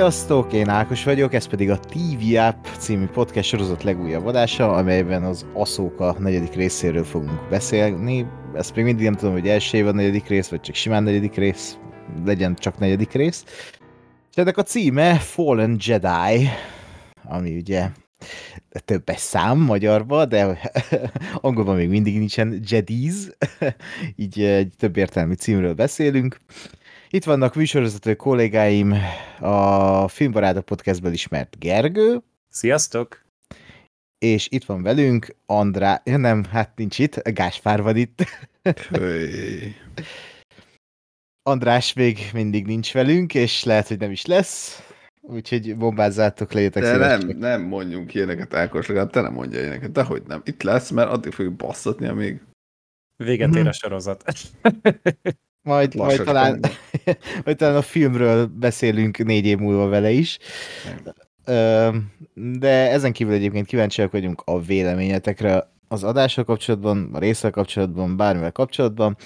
Sziasztok, én Ákos vagyok, ez pedig a TV App című podcast sorozat legújabb adása, amelyben az Aszóka negyedik részéről fogunk beszélni. Ezt még mindig nem tudom, hogy első év a negyedik rész, vagy csak simán negyedik rész, legyen csak negyedik rész. És ennek a címe Fallen Jedi, ami ugye többes szám magyarba, de angolban még mindig nincsen Jedis, így egy több értelmi címről beszélünk. Itt vannak műsorvezető kollégáim, a Filmbarátok podcastből ismert Gergő. Sziasztok! És itt van velünk Andrá... Ja, nem, hát nincs itt, Gáspár van itt. András még mindig nincs velünk, és lehet, hogy nem is lesz. Úgyhogy bombázzátok, legyetek De nem, nem mondjunk ilyeneket, Ákos, legalább te nem mondja ilyeneket, de hogy nem. Itt lesz, mert addig fogjuk basszatni, amíg... Véget mhm. ér a sorozat. Majd, majd, talán, majd talán a filmről beszélünk négy év múlva vele is. De ezen kívül egyébként kíváncsiak vagyunk a véleményetekre az adással kapcsolatban, a részsel kapcsolatban, bármivel kapcsolatban.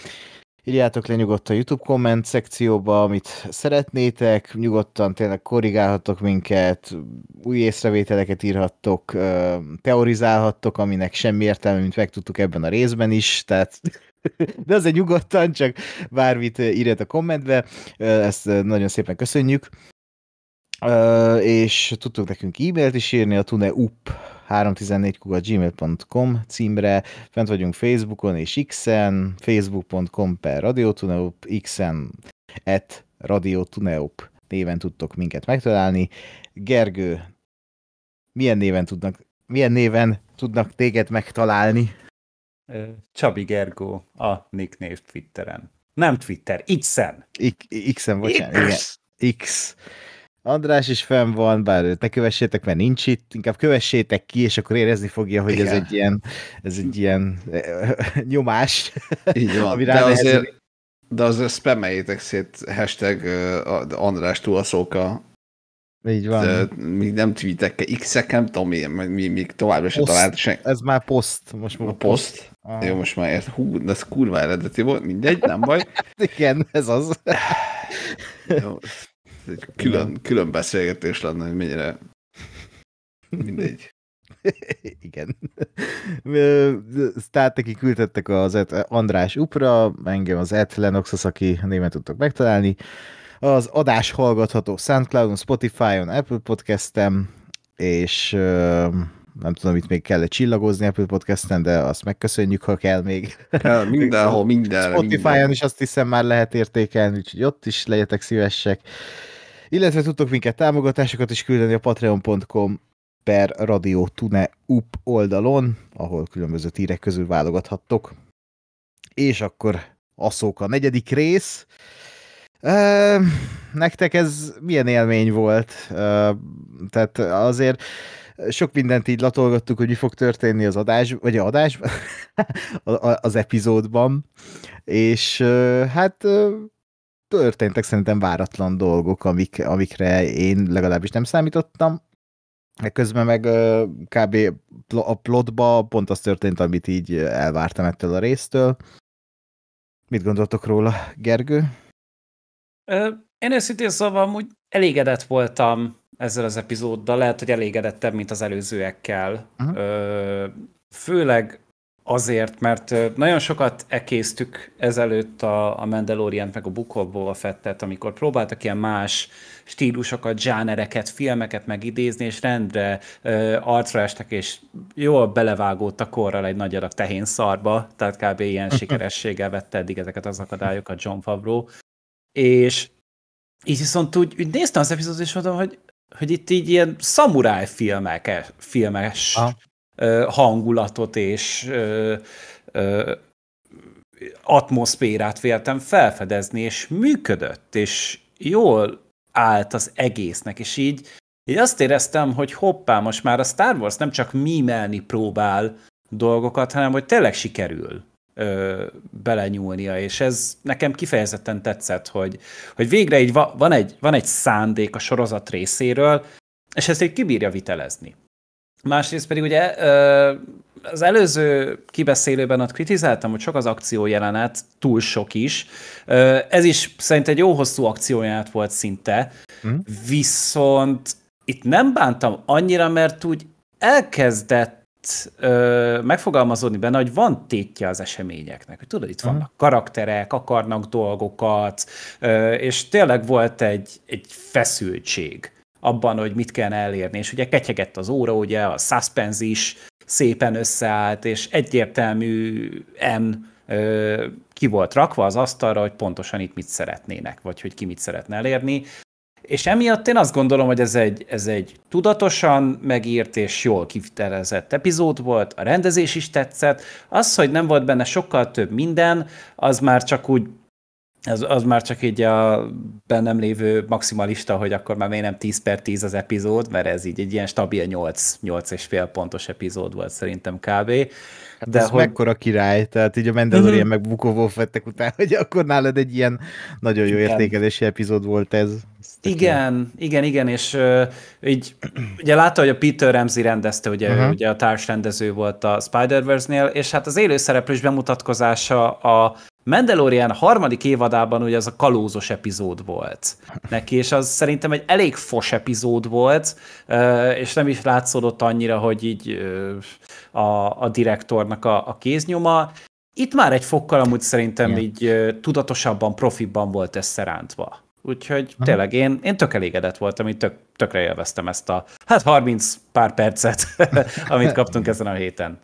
Írjátok le nyugodtan a YouTube komment szekcióba, amit szeretnétek, nyugodtan tényleg korrigálhattok minket, új észrevételeket írhattok, teorizálhattok, aminek semmi értelme, mint megtudtuk ebben a részben is, tehát De azért nyugodtan, csak bármit eh, írjat a kommentbe, eh, ezt eh, nagyon szépen köszönjük. És tudtok nekünk e-mailt is írni a tuneup 314.gmail.com címre, fent vagyunk Facebookon és X-en, facebook.com per radiotuneup, X-en et radiotuneup néven tudtok minket megtalálni. Gergő, milyen néven tudnak, milyen néven tudnak téged megtalálni? Csabi Gergó a név Twitteren. Nem Twitter, X-en. I- X-en, bocsánat, X. igen. X. András is fenn van, bár őt ne kövessétek, mert nincs itt, inkább kövessétek ki, és akkor érezni fogja, hogy igen. ez egy ilyen, ez egy ilyen nyomás. Így van, ami de, nehezen... azért, de azért spammeljétek szét hashtag András túlaszóka így van. De, még nem tweetekkel, x-ek, nem tudom én, meg mi, még továbbra se talált sen... Ez már poszt. Most már a poszt. Ah. Jó, most már ért. Hú, de ez kurva eredeti volt, mindegy, nem baj. Igen, ez az. Jó, ez egy külön, külön beszélgetés lenne, hogy mennyire mindegy. Igen. Tehát neki küldtettek az Et András Upra, engem az Et Lenoxos, aki német tudtok megtalálni, az adás hallgatható Soundcloudon, Spotify-on, Apple Podcast-en, és nem tudom, itt még kell-e csillagozni Apple Podcast-en, de azt megköszönjük, ha kell még. Ja, mindenhol, minden. Spotify-on is azt hiszem már lehet értékelni, úgyhogy ott is legyetek szívesek. Illetve tudtok minket támogatásokat is küldeni a patreon.com per Radio Tune Up oldalon, ahol különböző tírek közül válogathattok. És akkor szók a negyedik rész nektek ez milyen élmény volt? tehát azért sok mindent így latolgattuk, hogy mi fog történni az adás, vagy a adás, az epizódban, és hát történtek szerintem váratlan dolgok, amik, amikre én legalábbis nem számítottam, közben meg kb. a plotba pont az történt, amit így elvártam ettől a résztől. Mit gondoltok róla, Gergő? Én őszintén szóval amúgy elégedett voltam ezzel az epizóddal, lehet, hogy elégedettebb, mint az előzőekkel. Uh-huh. Főleg azért, mert nagyon sokat ekésztük ezelőtt a, mandalorian meg a Book of Boba Fettet, amikor próbáltak ilyen más stílusokat, zsánereket, filmeket megidézni, és rendre ö, arcra estek, és jól a korral egy nagy adag tehén szarba, tehát kb. ilyen sikerességgel vette eddig ezeket az akadályokat John Favreau, és így viszont úgy, úgy néztem az epizódot, és mondtam, hogy, hogy itt így ilyen szamuráj filmek, filmes ha. hangulatot és ö, ö, atmoszférát véltem felfedezni, és működött, és jól állt az egésznek, és így, így azt éreztem, hogy hoppá, most már a Star Wars nem csak mímelni próbál dolgokat, hanem hogy tényleg sikerül ö, belenyúlnia, és ez nekem kifejezetten tetszett, hogy, hogy végre így va, van, egy, van egy szándék a sorozat részéről, és ezt egy kibírja vitelezni. Másrészt pedig ugye ö, az előző kibeszélőben ott kritizáltam, hogy sok az akció jelenet, túl sok is. Ö, ez is szerint egy jó hosszú akciójelenet volt szinte, mm. viszont itt nem bántam annyira, mert úgy elkezdett ö, megfogalmazódni benne, hogy van tétje az eseményeknek. Hogy tudod, itt mhm. vannak uh-huh. karakterek, akarnak dolgokat, ö, és tényleg volt egy, egy feszültség abban, hogy mit kell elérni. És ugye ketyegett az óra, ugye a suspense is szépen összeállt, és egyértelműen ö, ki volt rakva az asztalra, hogy pontosan itt mit szeretnének, vagy hogy ki mit szeretne elérni. És emiatt én azt gondolom, hogy ez egy, ez egy tudatosan megírt és jól kivitelezett epizód volt, a rendezés is tetszett, az, hogy nem volt benne sokkal több minden, az már csak úgy az, az már csak így a bennem lévő maximalista, hogy akkor már még nem 10 per 10 az epizód, mert ez így egy ilyen stabil 8, 8 és fél pontos epizód volt szerintem kb. Hát De hogy... mekkora király, tehát így a Mandalorian uh-huh. meg Bukovó vettek után, hogy akkor nálad egy ilyen nagyon jó igen. értékelési epizód volt ez. Ezt igen, igen, igen, és uh, így ugye látta, hogy a Peter Ramsey rendezte, ugye, uh-huh. ugye a társrendező volt a Spider-Verse-nél, és hát az élőszereplős bemutatkozása a Mandalorian harmadik évadában ugye az a kalózos epizód volt neki, és az szerintem egy elég fos epizód volt, és nem is látszódott annyira, hogy így a, a direktornak a, a kéznyoma. Itt már egy fokkal amúgy szerintem Igen. így tudatosabban, profibban volt összerántva. Úgyhogy Aha. tényleg én, én tök elégedett voltam, így tök, tökre élveztem ezt a hát 30 pár percet, amit kaptunk ezen a héten.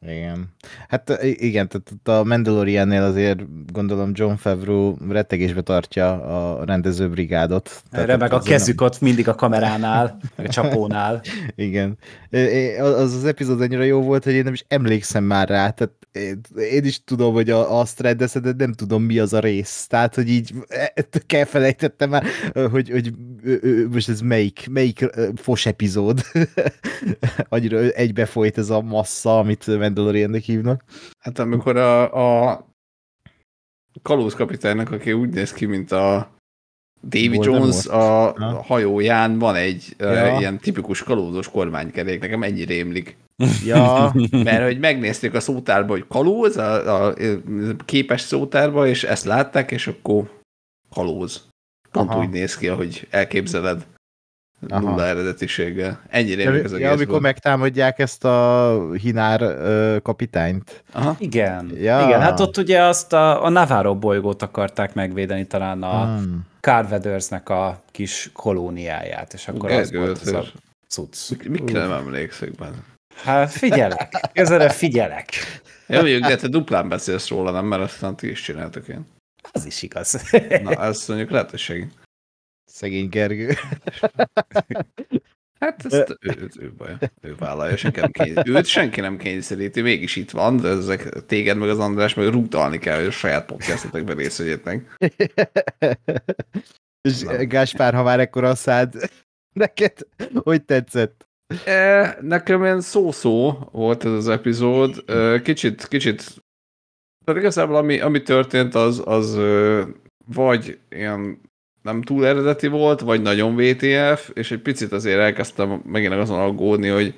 Igen. Hát igen, tehát a Mandaloriannél azért gondolom John Favreau rettegésbe tartja a rendező brigádot. Erre meg a kezük nem... ott mindig a kameránál, meg a csapónál. Igen. Az az epizód annyira jó volt, hogy én nem is emlékszem már rá, tehát én is tudom, hogy a, azt rendezted, de nem tudom mi az a rész. Tehát, hogy így e-, kell felejtettem már, hogy, hogy most ez melyik, melyik fos epizód. Annyira egybefolyt ez a massza, amit Mandalorian-nek hívnak. Hát amikor a, a kapitánynak, aki úgy néz ki, mint a David Volt Jones a ha? hajóján van egy ja. uh, ilyen tipikus kalózos kormánykerék, nekem ennyi rémlik. Ja. Mert hogy megnézték a szótárba, hogy kalóz, a, a, a képes szótárba, és ezt látták, és akkor kalóz. Pont Aha. úgy néz ki, ahogy elképzeled. Aha. Nulla eredetiséggel. Ennyire ja, az ja, amikor megtámadják ezt a hinár ö, kapitányt. Aha. Igen. Ja. Igen, hát ott ugye azt a, a Navarro bolygót akarták megvédeni talán a hmm. Carvedersnek a kis kolóniáját, és akkor Gergő, az volt az a cucc. Mik, mikre nem emlékszik benne? Hát figyelek, ezzel figyelek. Jó, ja, de te duplán beszélsz róla, nem? Mert aztán ti is csináltak én. Az is igaz. Na, azt mondjuk lehet, hogy segít. Szegény Gergő. Hát ezt ő, ő baj, ő vállalja, senki nem kényszer, őt senki nem kényszeríti, mégis itt van, de ezek téged meg az András meg rúgdalni kell, hogy a saját podcastetekben részt És eh, Gáspár, ha már ekkora szád, neked hogy tetszett? E, nekem ilyen szó-szó volt ez az epizód, eh, kicsit, kicsit tehát igazából ami, ami történt, az, az vagy ilyen nem túl eredeti volt, vagy nagyon VTF, és egy picit azért elkezdtem megint azon aggódni, hogy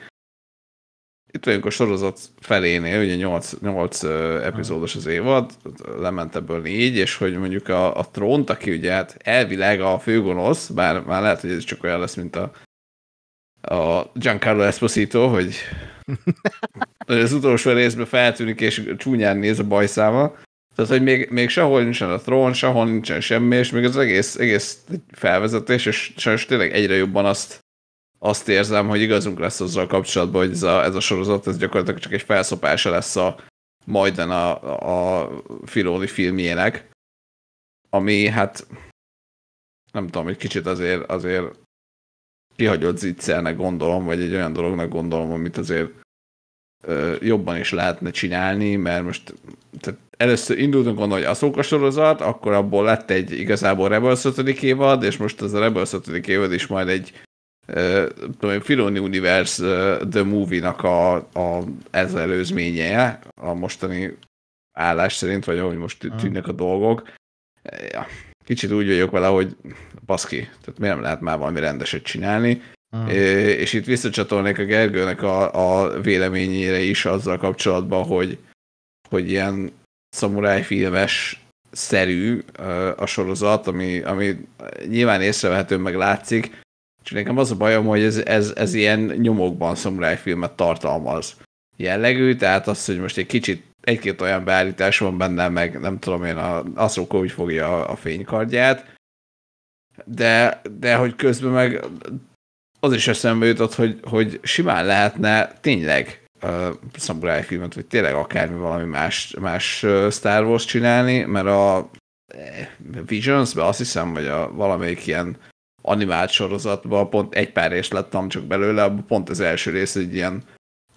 itt vagyunk a sorozat felénél, ugye 8, 8 epizódos az évad, lement ebből négy, és hogy mondjuk a, a trónt, aki ugye hát elvileg a főgonosz, bár már lehet, hogy ez csak olyan lesz, mint a, a Giancarlo Esposito, hogy az utolsó részben feltűnik, és csúnyán néz a bajszáma. Tehát, hogy még, még sehol nincsen a trón, sehol nincsen semmi, és még az egész, egész felvezetés, és sajnos tényleg egyre jobban azt, azt érzem, hogy igazunk lesz azzal kapcsolatban, hogy ez a, ez a sorozat, ez gyakorlatilag csak egy felszopása lesz a majdnem a, a Filoni filmjének, ami hát nem tudom, egy kicsit azért, azért kihagyott zicsernek gondolom, vagy egy olyan dolognak gondolom, amit azért ö, jobban is lehetne csinálni, mert most tehát először indultunk onnan, hogy Aszóka sorozat, akkor abból lett egy igazából Rebels 5. évad, és most az a Rebels 5. évad is majd egy Uh, tudom, Filoni Universe uh, The Movie-nak a, a, ez előzménye, a mostani állás szerint, vagy ahogy most tűnnek a dolgok. Ja, kicsit úgy vagyok vele, hogy baszki, tehát miért nem lehet már valami rendeset csinálni. É, és itt visszacsatolnék a Gergőnek a, a véleményére is azzal kapcsolatban, hogy, hogy ilyen szamurájfilmes szerű a sorozat, ami, ami nyilván észrevehető, meg látszik, és nekem az a bajom, hogy ez, ez, ez ilyen nyomokban szamurájfilmet tartalmaz jellegű, tehát az, hogy most egy kicsit egy-két olyan beállítás van benne, meg nem tudom én, a Aszóka úgy fogja a, a fénykardját, de, de hogy közben meg az is eszembe jutott, hogy, hogy simán lehetne tényleg uh, Samurai filmet, vagy tényleg akármi valami más, más Star Wars csinálni, mert a eh, Visions-be azt hiszem, vagy a valamelyik ilyen animált sorozatban pont egy pár részt lettem csak belőle, pont az első rész egy ilyen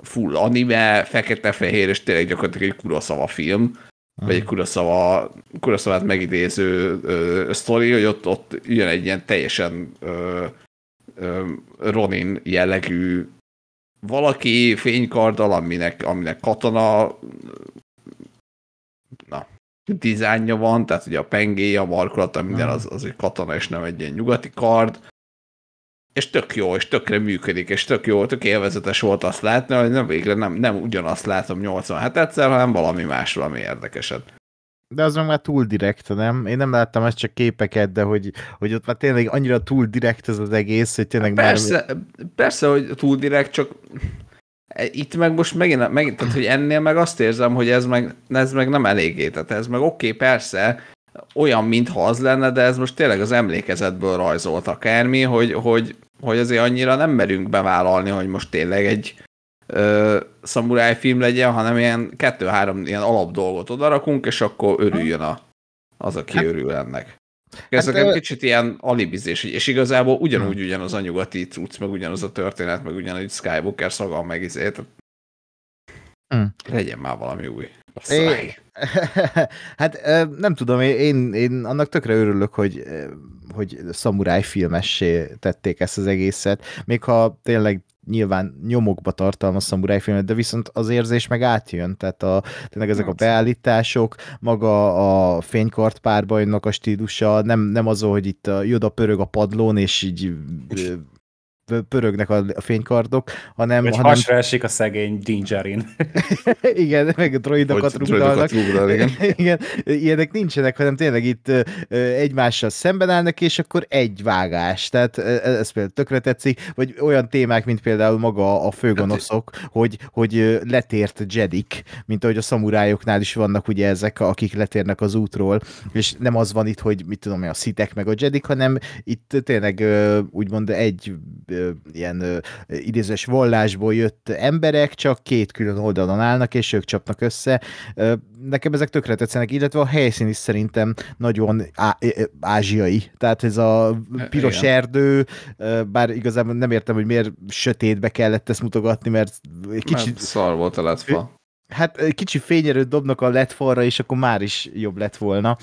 full anime, fekete-fehér, és tényleg gyakorlatilag egy kuraszava film, uh-huh. vagy egy kuraszava, kuraszavát megidéző ö, sztori, hogy ott, ott jön egy ilyen teljesen ö, ö, Ronin jellegű valaki fénykarddal, aminek, aminek katona na, dizájnja van, tehát ugye a pengéje, a markolata, minden az, az egy katona, és nem egy ilyen nyugati kard, és tök jó, és tökre működik, és tök jó, tök élvezetes volt azt látni, hogy nem végre nem, nem ugyanazt látom 87 egyszer, hanem valami más, valami érdekeset. De az meg már túl direkt, nem? Én nem láttam ezt csak képeket, de hogy, hogy ott már tényleg annyira túl direkt ez az egész, hogy tényleg persze, már... Persze, hogy túl direkt, csak itt meg most megint, megint tehát, hogy ennél meg azt érzem, hogy ez meg, ez meg nem eléggé, Tehát ez meg oké, okay, persze, olyan, mintha az lenne, de ez most tényleg az emlékezetből rajzolt akármi, hogy, hogy, hogy azért annyira nem merünk bevállalni, hogy most tényleg egy ö, szamuráj film legyen, hanem ilyen kettő-három ilyen alapdolgot odarakunk, és akkor örüljön a, az, aki hát, örül ennek. Ez hát, egy kicsit ilyen alibizés, és igazából ugyanúgy hm. ugyanaz a nyugati cucc, meg ugyanaz a történet, meg ugyanúgy Skywalker szaga, meg izé, hm. legyen már valami új hát nem tudom, én, én annak tökre örülök, hogy, hogy szamuráj filmessé tették ezt az egészet, még ha tényleg nyilván nyomokba tartalmaz filmet, de viszont az érzés meg átjön, tehát a, tényleg ezek a beállítások, maga a fénykart párbajnak a stílusa, nem, nem az, hogy itt a Yoda pörög a padlón, és így pörögnek a, a fénykardok, hanem... Vagy hanem... hasra esik a szegény Dingerin. igen, meg a droidokat rúgdalnak. Rúgdal, igen. igen. Ilyenek nincsenek, hanem tényleg itt egymással szemben állnak, és akkor egy vágás. Tehát ez például tökre tetszik, vagy olyan témák, mint például maga a főgonoszok, hát- hogy, hogy letért Jedik, mint ahogy a szamurájoknál is vannak ugye ezek, akik letérnek az útról, és nem az van itt, hogy mit tudom én, a szitek meg a Jedik, hanem itt tényleg úgymond egy ilyen idézős vallásból jött emberek, csak két külön oldalon állnak, és ők csapnak össze. Nekem ezek tökre tetszenek, illetve a helyszín is szerintem nagyon á- ázsiai. Tehát ez a e, piros Igen. erdő, bár igazából nem értem, hogy miért sötétbe kellett ezt mutogatni, mert kicsit... Mert szar volt a letfa. Hát kicsi fényerőt dobnak a letfalra, és akkor már is jobb lett volna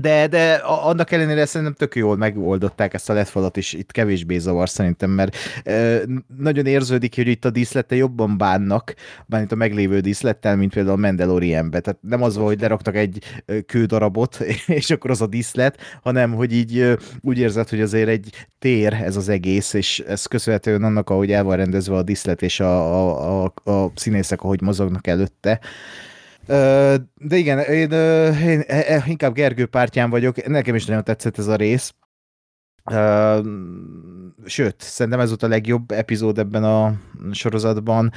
de, de annak ellenére szerintem tök jól megoldották ezt a letfalat, és itt kevésbé zavar szerintem, mert e, nagyon érződik, hogy itt a díszlete jobban bánnak, itt a meglévő díszlettel, mint például a Mandalorianbe. Tehát nem az van, hogy leraktak egy kődarabot, és akkor az a díszlet, hanem hogy így úgy érzed, hogy azért egy tér ez az egész, és ez köszönhetően annak, ahogy el van rendezve a díszlet, és a, a, a, a színészek, ahogy mozognak előtte. Uh, de igen, én, én e, e, inkább Gergő pártján vagyok, nekem is nagyon tetszett ez a rész. Sőt, szerintem ez volt a legjobb epizód ebben a sorozatban.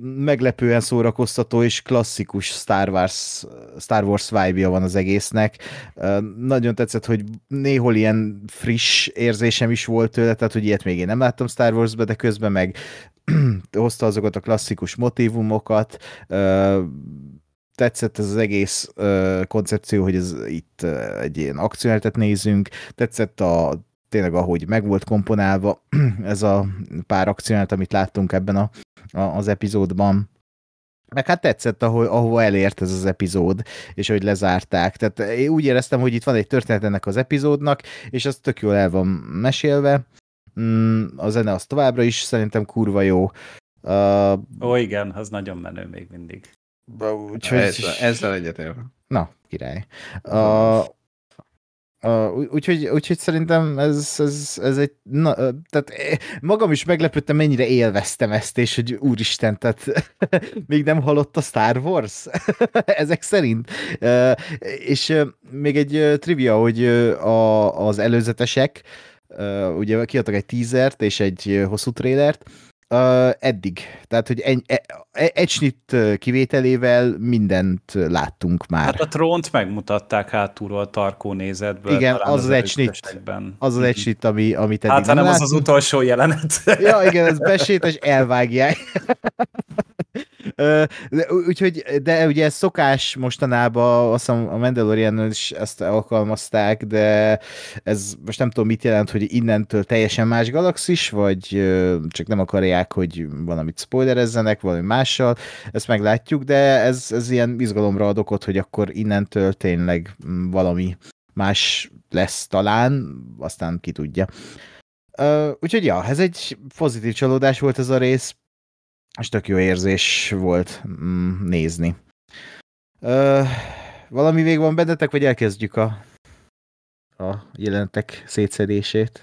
Meglepően szórakoztató és klasszikus Star Wars, Star Wars vibe-ja van az egésznek. Nagyon tetszett, hogy néhol ilyen friss érzésem is volt tőle, tehát hogy ilyet még én nem láttam Star Wars-be, de közben meg hozta azokat a klasszikus motivumokat, ö, tetszett ez az egész ö, koncepció, hogy ez itt ö, egy ilyen akcióeltet nézünk, tetszett a tényleg ahogy meg volt komponálva ez a pár akcionált, amit láttunk ebben a, a, az epizódban. Meg hát tetszett, ahol, ahova elért ez az epizód, és hogy lezárták. Tehát én eh, úgy éreztem, hogy itt van egy történet ennek az epizódnak, és az tök jól el van mesélve, Mm, a zene az továbbra is szerintem kurva jó. Uh, Ó, igen, az nagyon menő még mindig. Úgyhogy... Ezzel, ezzel Na, király. Uh, Uh, úgyhogy, úgyhogy szerintem ez, ez, ez egy... Na, tehát eh, magam is meglepődtem, mennyire élveztem ezt, és hogy úristen, tehát még nem halott a Star Wars? Ezek szerint. Uh, és uh, még egy uh, trivia, hogy uh, a, az előzetesek uh, uh, ugye kiadtak egy teasert és egy hosszú trélert, uh, eddig. Tehát, hogy egy, e, e, egy snit kivételével mindent láttunk már. Hát a trónt megmutatták hátulról tarkó nézetből. Igen, az az egy snit. Az az egy mhm. snit, ami, amit hát, eddig Hát, nem az az utolsó jelenet. Ja, igen, ez besét, és elvágják. De, úgyhogy, de ugye ez szokás mostanában, azt hiszem a Mandalorian is ezt alkalmazták, de ez most nem tudom mit jelent, hogy innentől teljesen más galaxis, vagy csak nem akarják, hogy valamit spoilerezzenek valami mással, ezt meglátjuk, de ez, ez ilyen izgalomra ad okot, hogy akkor innentől tényleg mm, valami más lesz talán, aztán ki tudja. Uh, úgyhogy ja, ez egy pozitív csalódás volt ez a rész, és tök jó érzés volt mm, nézni. Ö, valami vég van bennetek, vagy elkezdjük a, a jelentek szétszedését?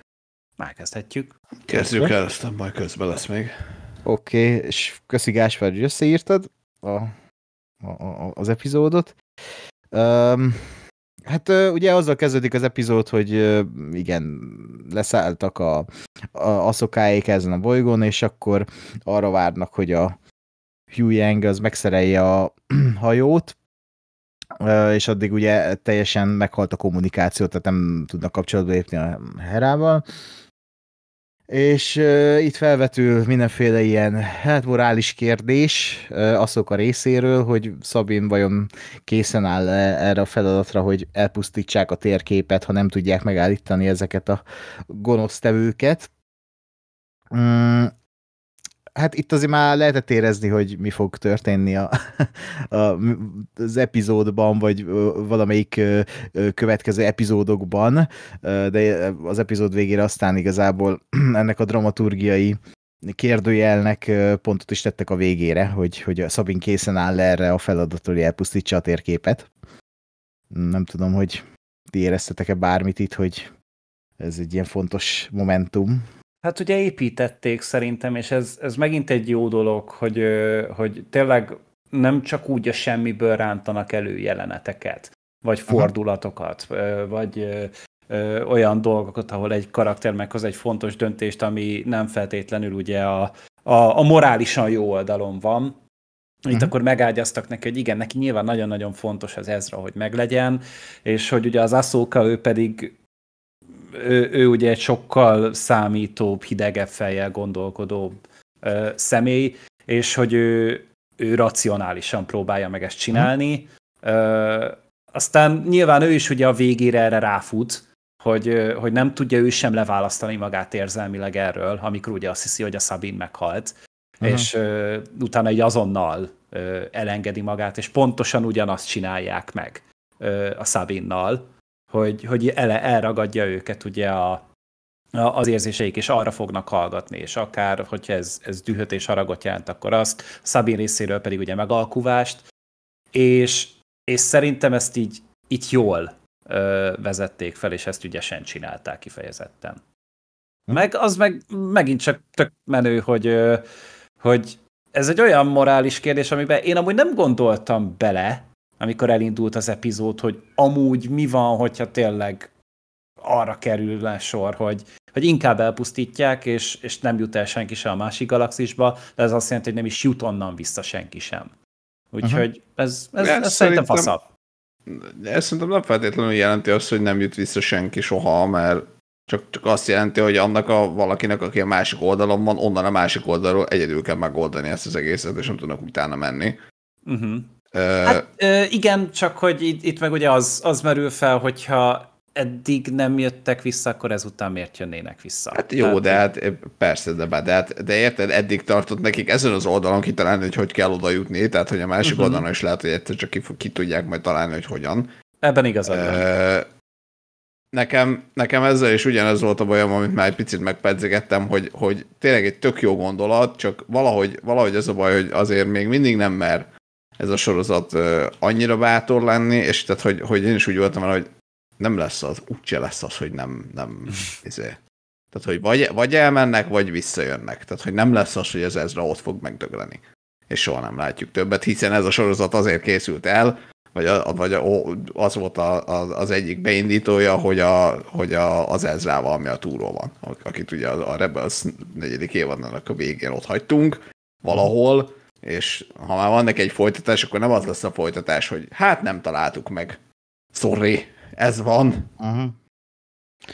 kezdhetjük. Kezdjük el, aztán majd közben lesz még. Oké, okay, és köszi Gáspár, hogy összeírtad a, a, a, az epizódot. Um, Hát ugye azzal kezdődik az epizód, hogy igen, leszálltak a, a szokáik ezen a bolygón, és akkor arra várnak, hogy a Hugh Yang az megszerelje a hajót, és addig ugye teljesen meghalt a kommunikáció, tehát nem tudnak kapcsolatba lépni a Herával, és uh, itt felvetül mindenféle ilyen hát morális kérdés uh, azok a részéről, hogy Szabin vajon készen áll -e erre a feladatra, hogy elpusztítsák a térképet, ha nem tudják megállítani ezeket a gonosztevőket. Mm, hát itt azért már lehetett érezni, hogy mi fog történni a, a, az epizódban, vagy valamelyik következő epizódokban, de az epizód végére aztán igazából ennek a dramaturgiai kérdőjelnek pontot is tettek a végére, hogy, hogy a Szabin készen áll erre a feladatról, hogy elpusztítsa a térképet. Nem tudom, hogy ti éreztetek-e bármit itt, hogy ez egy ilyen fontos momentum. Hát ugye építették szerintem, és ez, ez megint egy jó dolog, hogy, hogy tényleg nem csak úgy a semmiből rántanak elő jeleneteket, vagy fordulatokat, Aha. vagy ö, olyan dolgokat, ahol egy karakter meghoz egy fontos döntést, ami nem feltétlenül ugye a, a, a morálisan jó oldalon van. Itt uh-huh. akkor megágyaztak neki, hogy igen, neki nyilván nagyon-nagyon fontos az Ezra, hogy meglegyen, és hogy ugye az Asszóka, ő pedig ő, ő ugye egy sokkal számítóbb, hidegebb fejjel gondolkodóbb ö, személy, és hogy ő, ő racionálisan próbálja meg ezt csinálni. Ö, aztán nyilván ő is ugye a végére erre ráfut, hogy, hogy nem tudja ő sem leválasztani magát érzelmileg erről, amikor ugye azt hiszi, hogy a Sabine meghalt, uh-huh. és ö, utána egy azonnal ö, elengedi magát, és pontosan ugyanazt csinálják meg ö, a Sabinnal, hogy, hogy ele, elragadja őket ugye a, az érzéseik, és arra fognak hallgatni, és akár, hogyha ez, ez dühöt és haragot jelent, akkor azt, Szabin részéről pedig ugye megalkuvást, és, és szerintem ezt így, így jól ö, vezették fel, és ezt ügyesen csinálták kifejezetten. Hm. Meg az meg megint csak tök menő, hogy, ö, hogy ez egy olyan morális kérdés, amiben én amúgy nem gondoltam bele, amikor elindult az epizód, hogy amúgy mi van, hogyha tényleg arra kerül le sor, hogy, hogy inkább elpusztítják, és, és nem jut el senki sem a másik galaxisba, de ez azt jelenti, hogy nem is jut onnan vissza senki sem. Úgyhogy uh-huh. ez, ez, ez, ez szerintem faszabb. Ez szerintem nem feltétlenül jelenti azt, hogy nem jut vissza senki soha, mert csak, csak azt jelenti, hogy annak a valakinek, aki a másik oldalon van, onnan a másik oldalról egyedül kell megoldani ezt az egészet, és nem tudnak utána menni. Uh-huh. Hát igen, csak hogy itt, itt meg ugye az, az merül fel, hogyha eddig nem jöttek vissza, akkor ezután miért jönnének vissza? Hát jó, Tehát, de hát eh, persze, de, bár, de, hát, de érted, eddig tartott nekik ezen az oldalon kitalálni, hogy hogy kell oda jutni, tehát hogy a másik uh-huh. oldalon is lehet, hogy egyszer csak ki, ki tudják majd találni, hogy hogyan. Ebben igazad van. Nekem, nekem ezzel is ugyanez volt a bajom, amit már egy picit megpedzegettem, hogy, hogy tényleg egy tök jó gondolat, csak valahogy, valahogy ez a baj, hogy azért még mindig nem mer ez a sorozat annyira bátor lenni, és tehát, hogy, hogy én is úgy voltam hogy nem lesz az, úgyse lesz az, hogy nem, nem, izé. Tehát, hogy vagy, vagy elmennek, vagy visszajönnek. Tehát, hogy nem lesz az, hogy ez ezra ott fog megdögleni. És soha nem látjuk többet, hiszen ez a sorozat azért készült el, vagy, a, vagy a, az volt a, a, az egyik beindítója, hogy, a, hogy a, az Ezrával, ami a túró van, akit ugye a Rebels negyedik évadnak a végén ott hagytunk, valahol, és ha már van neki egy folytatás, akkor nem az lesz a folytatás, hogy hát nem találtuk meg. Sorry, ez van. Uh-huh.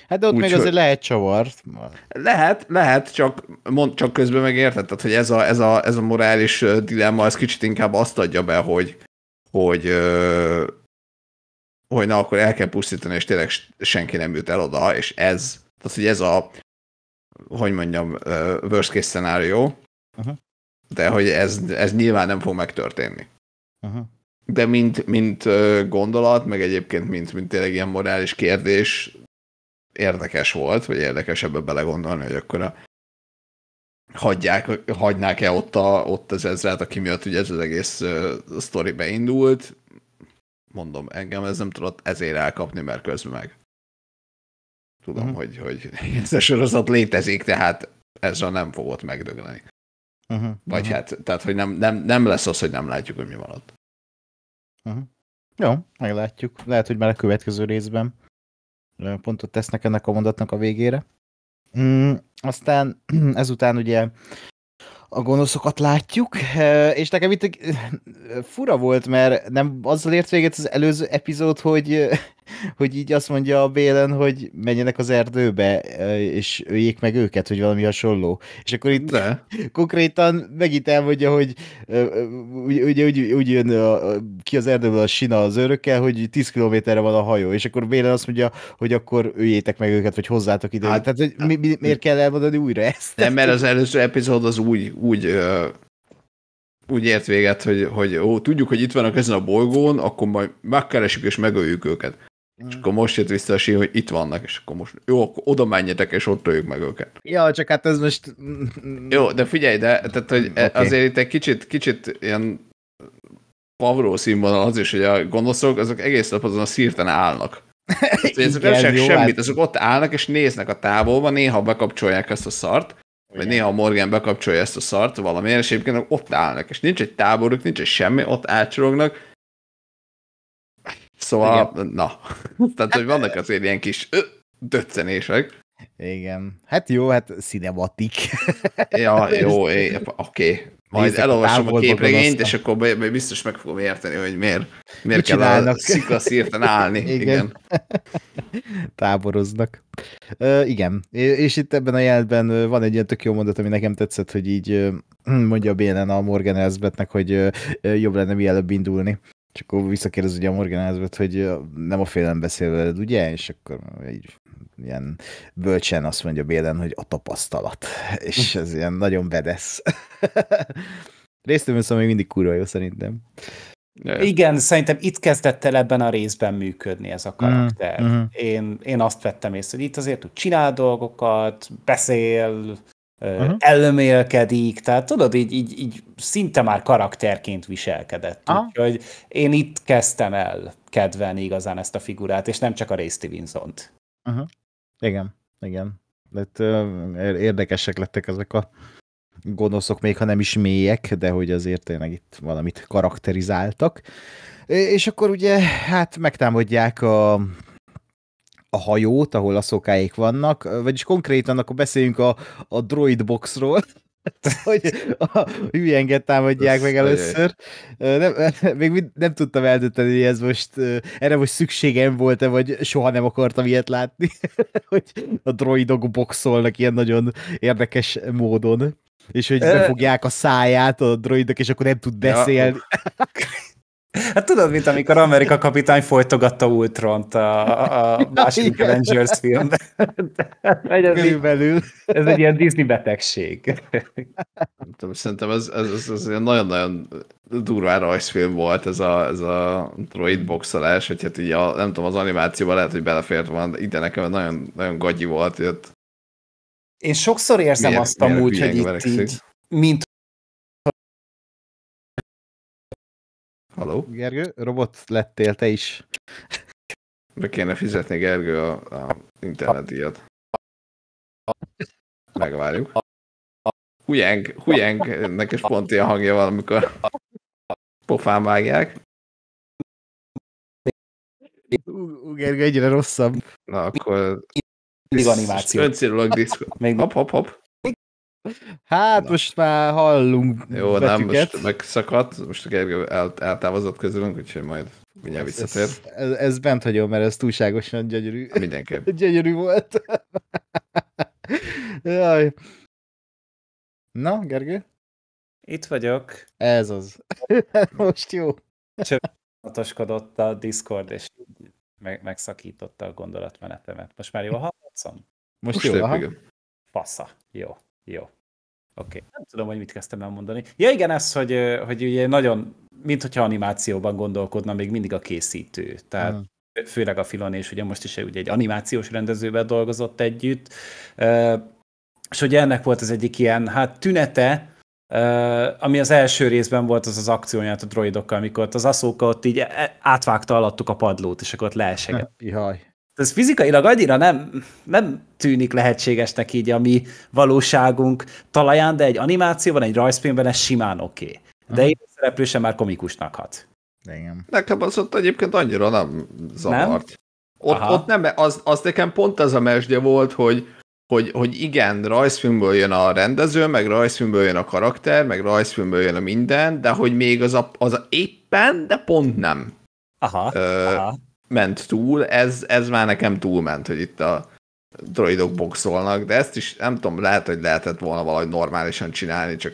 Hát de ott Úgy, még azért lehet csavart. Lehet, lehet, csak, mond, csak közben megértetted, hogy ez a, ez, a, ez a morális dilemma, ez kicsit inkább azt adja be, hogy, hogy, hogy, hogy na, akkor el kell pusztítani, és tényleg senki nem jut el oda, és ez, tehát, hogy ez a, hogy mondjam, worst case szenárió, uh-huh. De hogy ez, ez nyilván nem fog megtörténni. Aha. De mint, mint gondolat, meg egyébként mint, mint tényleg ilyen morális kérdés, érdekes volt, vagy érdekes ebbe belegondolni, hogy akkor a, hagyják, hagynák-e ott, a, ott az ezrát, aki miatt ugye ez az egész uh, sztori beindult. Mondom, engem ez nem tudott ezért elkapni, mert közben meg. Tudom, mm. hogy, hogy ez a sorozat létezik, tehát ezzel nem fogott megdögleni. Uh-huh. Vagy uh-huh. hát, tehát, hogy nem, nem, nem lesz az, hogy nem látjuk, hogy mi van ott. Uh-huh. Jó, meglátjuk. Lehet, hogy már a következő részben pontot tesznek ennek a mondatnak a végére. Mm, aztán ezután ugye a gonoszokat látjuk, és nekem itt fura volt, mert nem azzal ért véget az előző epizód, hogy hogy így azt mondja a Bélen, hogy menjenek az erdőbe, és öljék meg őket, hogy valami hasonló. És akkor itt De. konkrétan megint elmondja, hogy ugye úgy, úgy jön a, ki az erdőből a sina az örökkel, hogy 10 kilométerre van a hajó, és akkor Bélen azt mondja, hogy akkor öljétek meg őket, vagy hozzátok ide. Hát, Tehát, hogy mi, mi, hát, miért kell elmondani újra ezt? Nem, mert az előző epizód az úgy, úgy ö úgy ért véget, hogy, hogy ó, tudjuk, hogy itt vannak ezen a bolygón, akkor majd megkeresjük és megöljük őket. Mm. És akkor most jött vissza a sír, hogy itt vannak, és akkor most jó, akkor oda menjetek, és ott öljük meg őket. Ja, csak hát ez most... Jó, de figyelj, de tehát, hogy e- okay. azért itt egy kicsit, kicsit ilyen Pavró színvonal az is, hogy a gonoszok, azok egész nap azon a szírten állnak. Tehát, Igen, ezek jó, semmit, hát... azok ott állnak és néznek a távolban, néha bekapcsolják ezt a szart, vagy néha Morgan bekapcsolja ezt a szart valamiért, és egyébként ott állnak, és nincs egy táboruk, nincs egy semmi, ott átsorognak, Szóval, Igen. na, tehát hogy vannak azért ilyen kis ö, döccenések. Igen. Hát jó, hát cinematik. ja, jó, oké. Okay. Majd Nézzük elolvasom a, a képregényt, és akkor biztos meg fogom érteni, hogy miért, miért kell a sziklaszírten állni. igen. igen. Táboroznak. Ö, uh, igen, és itt ebben a jelben van egy ilyen tök jó mondat, ami nekem tetszett, hogy így mondja a BNN a Morgan Elsbetnek, hogy jobb lenne mielőbb indulni. Csak akkor visszakérdez ugye a Morgan Elizabeth, hogy nem a félelem beszél veled, ugye? És akkor így ilyen bölcsen azt mondja Bélen, hogy a tapasztalat. És ez ilyen nagyon bedesz. Résztől szóval még mindig kurva jó szerintem. Jaj. Igen, szerintem itt kezdett el ebben a részben működni ez a mhm, karakter. Mm-hmm. Én, én azt vettem észre, hogy itt azért úgy csinál dolgokat, beszél, uh-huh. elmélkedik, tehát tudod, így, így, így szinte már karakterként viselkedett. Uh-huh. Úgyhogy én itt kezdtem el kedvelni igazán ezt a figurát, és nem csak a Ray Stevenson-t. Uh-huh. Igen, igen. uh, érdekesek lettek ezek a gonoszok, még ha nem is mélyek, de hogy azért tényleg itt valamit karakterizáltak. És akkor ugye hát megtámadják a a hajót, ahol a szokáik vannak, vagyis konkrétan akkor beszéljünk a, a droid boxról, hogy a hülyenget támadják meg először. Nem, még nem tudtam eldönteni, hogy ez most, erre most szükségem volt-e, vagy soha nem akartam ilyet látni, hogy a droidok boxolnak ilyen nagyon érdekes módon. És hogy befogják a száját a droidok, és akkor nem tud beszélni. Ja. Hát tudod, mint amikor Amerika kapitány folytogatta Ultront a, a másik Avengers filmben. Körülbelül. Ez egy ilyen Disney betegség. Nem tudom, szerintem ez, ez, ez, ez nagyon-nagyon durvá rajzfilm volt ez a, ez a droid boxolás, hogy hát így a, nem tudom, az animációban lehet, hogy belefért van, ide nekem nagyon, nagyon gagyi volt. Hogy én sokszor érzem miért, azt amúgy, hogy itt így, mint Haló? Gergő, robot lettél te is. Be kéne fizetni Gergő a, a internetdíjat. Megvárjuk. hujeng, ennek is pont ilyen hangja van, amikor pofán vágják. Gergő egyre rosszabb. Na akkor... Mindig animáció. Öncélulok diszkó. Hop, hop, hop. Hát Na. most már hallunk Jó, betüket. nem, most megszakadt, most a Gergő el, eltávozott közülünk, úgyhogy majd mindjárt visszatér. Ez, ez, ez bent hagyom, mert ez túlságosan gyönyörű. Hát mindenképp. gyönyörű volt. Jaj. Na, Gergő? Itt vagyok. Ez az. most jó. Csöpatoskodott a Discord, és meg, megszakította a gondolatmenetemet. Most már jó hallottam? Most, most jó, épp, Igen. Fasza, jó. Jó. Oké. Okay. Nem tudom, hogy mit kezdtem elmondani. Ja igen, ez, hogy, hogy ugye nagyon, mint hogyha animációban gondolkodna még mindig a készítő. Tehát hmm főleg a Filon, és ugye most is ugye egy animációs rendezővel dolgozott együtt, és ugye ennek volt az egyik ilyen, hát tünete, ami az első részben volt az az akcióját a droidokkal, amikor az Aszóka ott így e, átvágta alattuk a padlót, és akkor ott leesegett. Jaj, ez fizikailag annyira nem, nem tűnik lehetségesnek így a mi valóságunk talaján, de egy animációban, egy rajzfilmben ez simán oké. Okay. De a szereplő sem már komikusnak hat. Igen. Nekem az ott egyébként annyira nem zavart. Nem? Ott, ott nem, az, az nekem pont ez a mesdje volt, hogy, hogy, hogy igen, rajzfilmből jön a rendező, meg rajzfilmből jön a karakter, meg rajzfilmből jön a minden, de hogy még az a, az a éppen, de pont nem. Aha, Ö, aha ment túl, ez, ez már nekem túl ment hogy itt a droidok boxolnak, de ezt is nem tudom, lehet, hogy lehetett volna valahogy normálisan csinálni, csak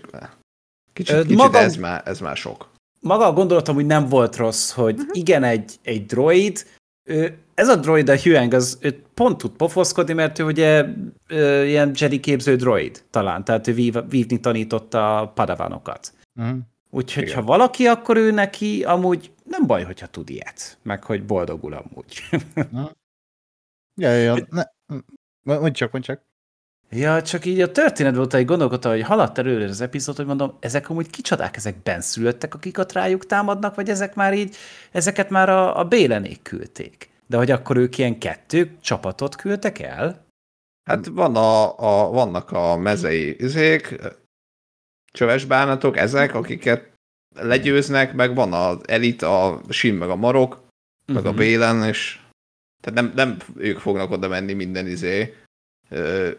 kicsit, kicsit maga, ez, már, ez már sok. Maga a gondolatom, hogy nem volt rossz, hogy uh-huh. igen, egy, egy droid, ez a droid, a Huang, az ő pont tud pofoszkodni, mert ő ugye ő, ilyen Jedi képző droid talán, tehát ő vív, vívni tanította a padavanokat. Uh-huh. Úgyhogy Igen. ha valaki, akkor ő neki amúgy nem baj, hogyha tud ilyet, meg hogy boldogul amúgy. Na. Ja, ja, ne. Mondj csak, mondj csak. Ja, csak így a történet volt hogy gondolkodtam, hogy haladt előre az epizód, hogy mondom, ezek amúgy kicsodák, ezek benszülöttek, akik ott rájuk támadnak, vagy ezek már így, ezeket már a, a Bélenék küldték. De hogy akkor ők ilyen kettő csapatot küldtek el? Hát van a, a, vannak a mezei izék, csöves bánatok, ezek, akiket legyőznek, meg van az elit, a sim, meg a Marok, uh-huh. meg a mhm. Bélen, és tehát nem, nem ők fognak oda menni minden izé ö,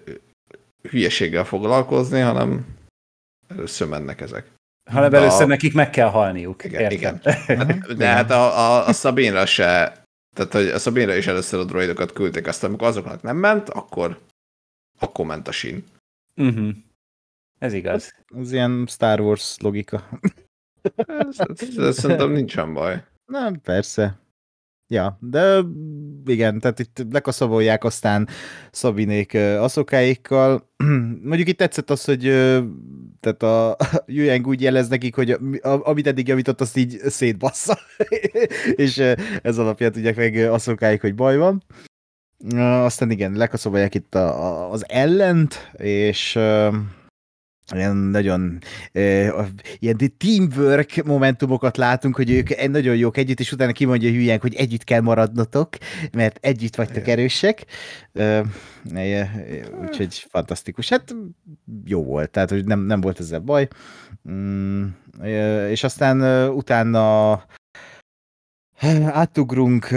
hülyeséggel foglalkozni, hanem először mennek ezek. Hanem de először a... nekik meg kell halniuk. Igen, értem. igen. Hát, de hát a, a, a Szabénra se, tehát hogy a Szabénra is először a droidokat küldték, aztán amikor azoknak nem ment, akkor, akkor ment a sin. Uh-huh. Mhm. Ez igaz. Ez ilyen Star Wars logika. Szerintem nincsen baj. Nem, persze. Ja, de igen, tehát itt lekaszabolják aztán Szabinék aszokáikkal. Mondjuk itt tetszett az, hogy tehát a Jüeng úgy jelez nekik, hogy amit eddig javított, azt így szétbassza. és ez alapján tudják meg aszokáik, hogy baj van. Aztán igen, lekaszabolják itt a, az ellent, és ilyen nagyon ilyen teamwork momentumokat látunk, hogy ők e-, nagyon jók együtt, és utána kimondja a hülyénk, hogy együtt kell maradnotok, mert együtt vagytok erősek. E, e, úgyhogy fantasztikus. Hát jó volt, tehát hogy nem, nem volt ezzel baj. Mm, és aztán utána átugrunk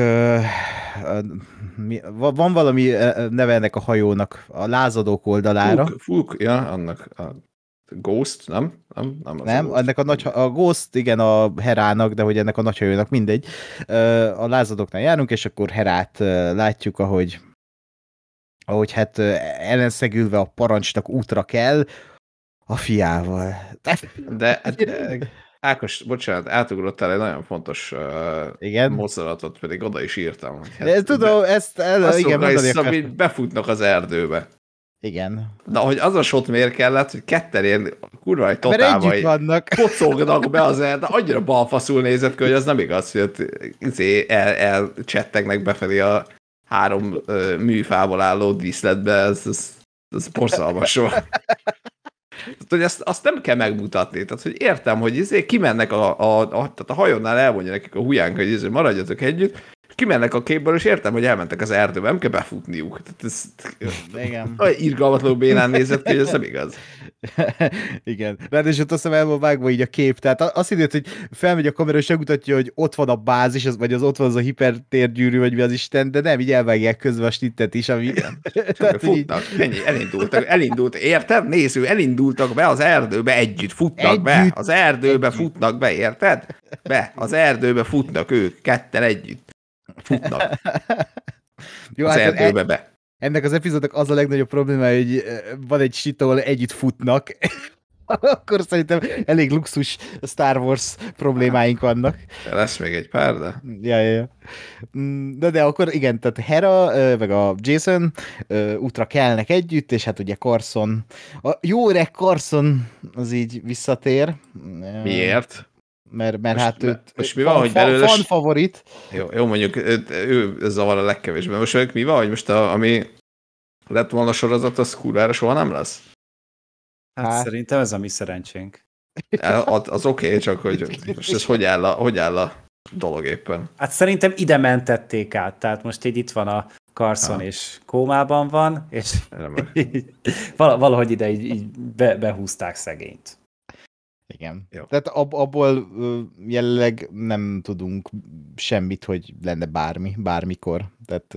van valami neve ennek a hajónak, a lázadók oldalára. Fulk, fulk ja, annak. A... Ghost, nem? Nem, nem, az nem a Ghost. ennek a nagy, a Ghost, igen, a Herának, de hogy ennek a nagyhajónak, mindegy. A lázadoknál járunk, és akkor Herát látjuk, ahogy ahogy hát ellenszegülve a parancsnak útra kell, a fiával. De, de hát, Ákos, bocsánat, átugrottál egy nagyon fontos igen? mozdulatot, pedig oda is írtam. Hát, de, tudom, de, ezt el, azt igen, mondani, hogy befutnak az erdőbe. Igen. Na, hogy az a sot miért kellett, hogy ketten érni, kurva egy totálba vannak. pocognak be az el, de annyira balfaszul nézett ki, hogy az nem igaz, hogy ott izé, el, csettegnek befelé a három ö, műfából álló díszletbe, ez, ez, ez borzalmas volt. Tehát, hogy ezt, azt nem kell megmutatni. Tehát, hogy értem, hogy izé kimennek a, a, a, tehát a hajonnál elmondja nekik a hujánk, hogy izé maradjatok együtt, kimennek a képből, és értem, hogy elmentek az erdőbe, nem kell befutniuk. Tehát ez Igen. irgalmatló bénán nézett ki, hogy ez nem igaz. Igen. és ott azt hiszem el van vágva így a kép, tehát azt hiszed, hogy felmegy a kamera, és megmutatja, hogy ott van a bázis, vagy az ott van az a hipertérgyűrű, vagy mi az Isten, de nem, így elvágják közben a snittet is, ami... Igen. tehát, futnak, így... ennyi, elindultak, elindult, érted? Néző, elindultak be az erdőbe együtt, futnak együtt. be, az erdőbe együtt. futnak be, érted? Be, az erdőbe futnak ők, ketten együtt. Futnak. Jó, az hát e- erdőbe en, be. Ennek az epizódnak az a legnagyobb probléma, hogy van egy sit, ahol együtt futnak, akkor szerintem elég luxus Star Wars problémáink vannak. De lesz még egy pár, de... Ja, ja, ja. Mm, de, de akkor igen, tehát Hera, meg a Jason útra kelnek együtt, és hát ugye Carson, a jó öreg Carson az így visszatér. Miért? mert, mert most, hát őt most mi van, fan, hogy belőle... Fan favorit. Jó, jó mondjuk ő, ő zavar a legkevésbé. Most mondjuk mi van, hogy most a, ami lett volna a sorozat, az kurvára soha nem lesz? Hát, hát szerintem ez a mi szerencsénk. E, az, az oké, okay, csak hogy most ez hogy áll, a, hogy áll a dolog éppen. Hát szerintem ide mentették át, tehát most így itt van a Carson ha. és kómában van, és így, valahogy ide így, így be, behúzták szegényt. Igen. Jó. Tehát ab, abból jelenleg nem tudunk semmit, hogy lenne bármi, bármikor. Tehát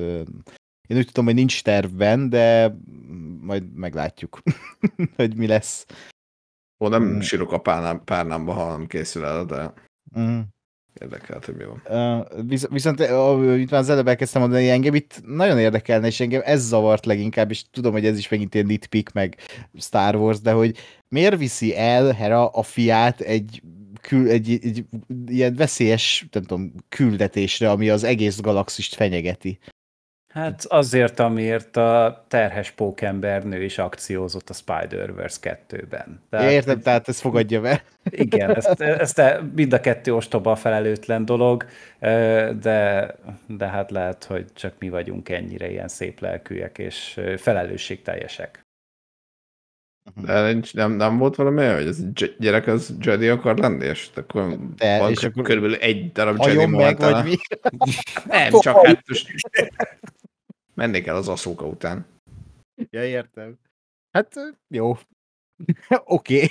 én úgy tudom, hogy nincs tervben, de majd meglátjuk, hogy mi lesz. Ó, nem mm. sírok a párnámba, ha nem készül el, de mm. érdekel, hogy mi van. Uh, visz, viszont, uh, már az előbb elkezdtem mondani, engem itt nagyon érdekelne, és engem ez zavart leginkább, és tudom, hogy ez is megint ilyen nitpick, meg Star Wars, de hogy miért viszi el Hera a fiát egy kül, egy, egy, egy ilyen veszélyes, nem tudom, küldetésre, ami az egész galaxist fenyegeti. Hát azért, amiért a terhes pókembernő is akciózott a Spider-Verse 2-ben. Tehát, Értem, tehát ezt fogadja be. Igen, ezt, ezt mind a kettő ostoba felelőtlen dolog, de, de hát lehet, hogy csak mi vagyunk ennyire ilyen szép lelkűek és felelősségteljesek. Uh-huh. De nincs, nem, nem volt valami hogy ez gyerek az Jedi akar lenni, és akkor De, van és kb. akkor körülbelül egy darab Jedi meg, vagy mi? nem, csak oh, kettős. Menni kell az aszóka után. Ja, értem. Hát jó. Oké.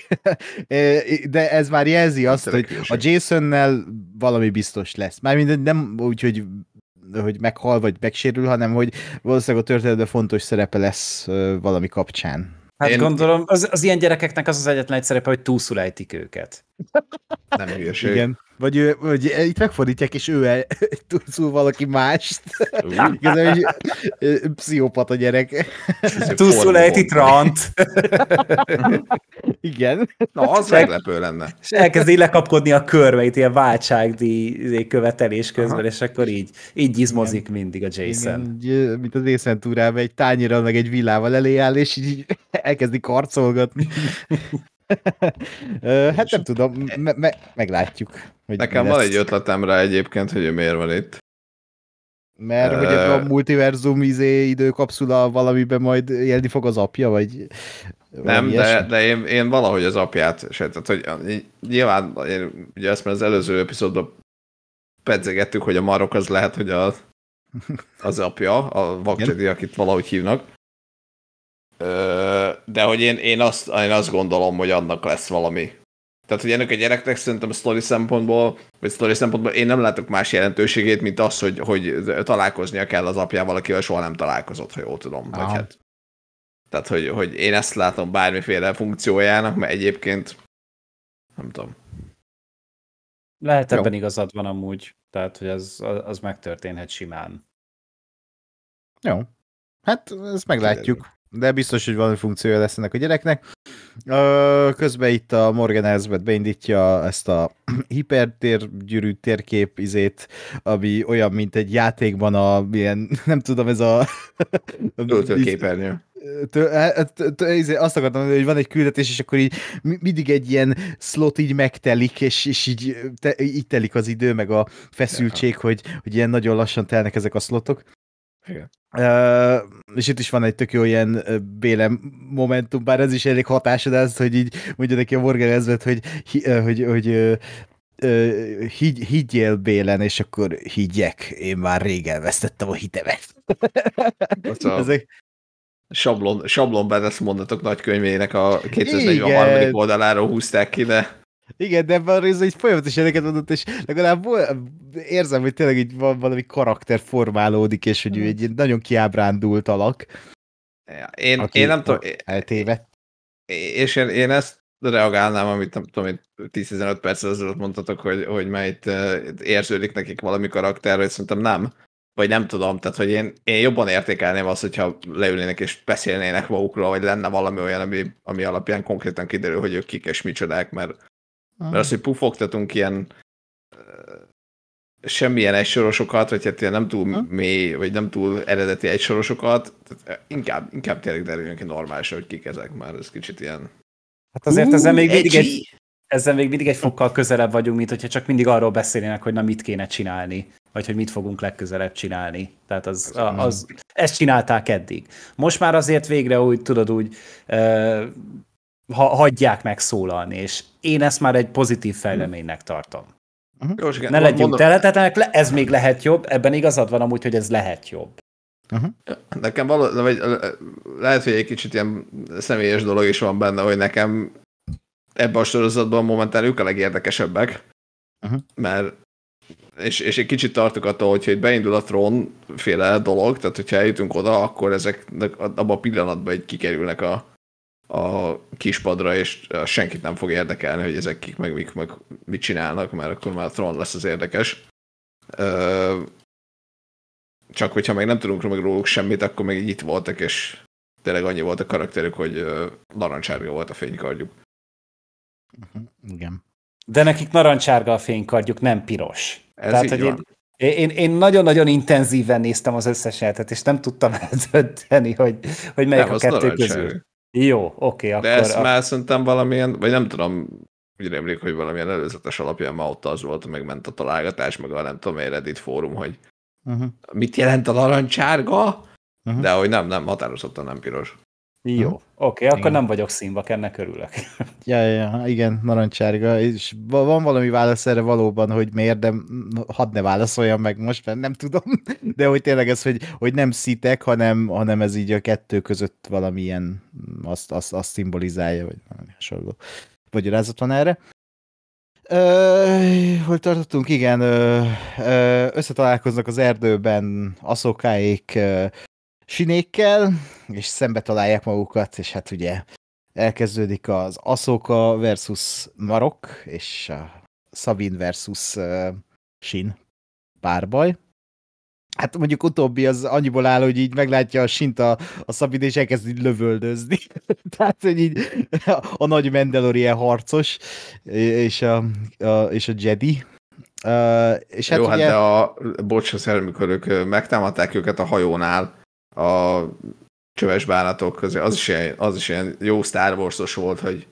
Okay. De ez már jelzi azt, hogy a Jasonnel valami biztos lesz. Mármint nem úgy, hogy hogy meghal vagy megsérül, hanem hogy valószínűleg a történetben fontos szerepe lesz valami kapcsán. Hát én... gondolom, az, az ilyen gyerekeknek az az egyetlen egy szerepe, hogy túlszulejtik őket. Nem hülyeség. Igen. Vagy, ő, vagy e, itt megfordítják, és ő el, túlszul valaki mást. Igazán, hogy pszichopata gyerek. Túlszul egy titrant. Igen. Na, az meglepő lenne. És elkezdi lekapkodni a körveit, ilyen váltságdi izé, követelés közben, Aha. és akkor így, így izmozik Igen. mindig a Jason. Igen, mint az észentúrában, egy tányérral, meg egy villával elé áll, és így elkezdi karcolgatni hát nem tudom, e- me- me- meglátjuk. Hogy Nekem van egy ötletem rá egyébként, hogy ő miért van itt. Mert uh, hogy ebben a multiverzum izé időkapszula valamiben majd élni fog az apja, vagy Nem, de, de én, én valahogy az apját se, tehát hogy nyilván én, ugye ezt már az előző epizódban pedzegettük, hogy a marok az lehet, hogy a, az apja, a vakcsedi, akit valahogy hívnak. Uh, de hogy én, én, azt, én azt gondolom, hogy annak lesz valami. Tehát, hogy ennek a gyereknek szerintem a sztori szempontból, vagy sztori szempontból én nem látok más jelentőségét, mint az, hogy, hogy találkoznia kell az apjával, akivel soha nem találkozott, ha jól tudom. Vagy hát. Tehát, hogy, hogy én ezt látom bármiféle funkciójának, mert egyébként nem tudom. Lehet Jó. igazad van amúgy, tehát, hogy az, az megtörténhet simán. Jó. Hát ezt meglátjuk de biztos, hogy valami funkciója lesz ennek a gyereknek. Közben itt a Morgan Elsbeth beindítja ezt a hipertérgyűrű térkép izét, ami olyan, mint egy játékban a ilyen, nem tudom, ez a... Töltőképernyő. E, e, izé, azt akartam hogy van egy küldetés, és akkor így mindig egy ilyen slot így megtelik, és, és így, te, így telik az idő, meg a feszültség, ja. hogy, hogy ilyen nagyon lassan telnek ezek a slotok. Igen. Uh, és itt is van egy tök jó ilyen bélem momentum, bár ez is elég hatásod az, hogy így mondja neki a Morgan Ezvet, hogy, hogy, hogy, hogy higgy, higgyél Bélen, és akkor higgyek, én már rég elvesztettem a hitemet. Ezek... Sablon, sablonben ezt mondatok nagykönyvének a 243. oldaláról húzták ki, de... Igen, de ebben a részben így folyamatosan neked mondott, és legalább érzem, hogy tényleg így van valami karakter formálódik, és hogy ő mhm. egy nagyon kiábrándult alak. Ja, Én, aki én nem tudom. Eltévedt. És én, én ezt reagálnám, amit nem tudom, 10-15 perccel ezelőtt mondtatok, hogy, hogy melyet érződik nekik valami karakter, és szerintem nem. Vagy nem tudom, tehát hogy én, én jobban értékelném azt, hogyha leülnének és beszélnének magukról, vagy lenne valami olyan, ami, ami alapján konkrétan kiderül, hogy ők kik és micsodák, mert mert az, hogy pufogtatunk ilyen semmilyen egysorosokat, vagy hát ilyen nem túl ha? mély, vagy nem túl eredeti egysorosokat, tehát inkább, inkább tényleg derüljön ki normálisan, hogy kik ezek már, ez kicsit ilyen... Hát azért ezzel még mindig egy, egy ezzel még mindig egy fokkal közelebb vagyunk, mint hogyha csak mindig arról beszélnének, hogy na mit kéne csinálni, vagy hogy mit fogunk legközelebb csinálni. Tehát az, az, az ezt csinálták eddig. Most már azért végre úgy, tudod, úgy ha, hagyják megszólalni, és én ezt már egy pozitív fejleménynek tartom. Uh-huh. Jó, igen, ne legyünk mondom. le ez még lehet jobb, ebben igazad van amúgy, hogy ez lehet jobb. Uh-huh. Nekem való, vagy lehet, hogy egy kicsit ilyen személyes dolog is van benne, hogy nekem ebben a sorozatban momentán ők a legérdekesebbek, uh-huh. mert és, és egy kicsit tartok attól, hogyha itt beindul a trón féle dolog, tehát hogyha eljutunk oda, akkor ezek abban a pillanatban így kikerülnek a, a kispadra, és senkit nem fog érdekelni, hogy ezek kik meg mik meg mit csinálnak, mert akkor már a Tron lesz az érdekes. Ö, csak hogyha meg nem tudunk meg róluk semmit, akkor még itt voltak, és tényleg annyi volt a karakterük, hogy narancsárga volt a fénykardjuk. Uh-huh, igen. De nekik narancsárga a fénykardjuk, nem piros. Ez Tehát, így hogy van. Én, én, nagyon-nagyon intenzíven néztem az eltet, és nem tudtam eldönteni, hogy, hogy melyik nem, a kettő közül. Jó, oké, okay, De ezt a... már szerintem valamilyen, vagy nem tudom, úgy rémlik, hogy valamilyen előzetes alapján ma ott az volt, meg ment a találgatás, meg a nem tudom egy Reddit fórum, hogy uh-huh. mit jelent a narancsárga? Uh-huh. De hogy nem, nem, határozottan nem piros. Jó, oké, okay, akkor igen. nem vagyok színvak, ennek örülök. ja, ja, igen, narancsárga, és van valami válasz erre valóban, hogy miért, de hadd ne válaszoljam meg most, mert nem tudom, de hogy tényleg ez, hogy, hogy nem szitek, hanem, hanem ez így a kettő között valamilyen, azt, azt, azt szimbolizálja, vagy valami hasonló magyarázat van erre. Ö, hogy tartottunk? Igen, ö, ö, összetalálkoznak az erdőben aszokáik, sinékkel, és szembe találják magukat, és hát ugye elkezdődik az Asoka versus Marok, és a Sabin versus uh, Sin párbaj. Hát mondjuk utóbbi az annyiból áll, hogy így meglátja a sint a, a Szabin, és elkezd így lövöldözni. Tehát, hogy így a, a nagy Mandalorian harcos, és a, a, és a Jedi. Uh, és hát Jó, hát ugye... hát de a, bocs, amikor ők megtámadták őket a hajónál, a csöves bánatok közé, az is, ilyen, az is ilyen jó Star Wars-os volt, hogy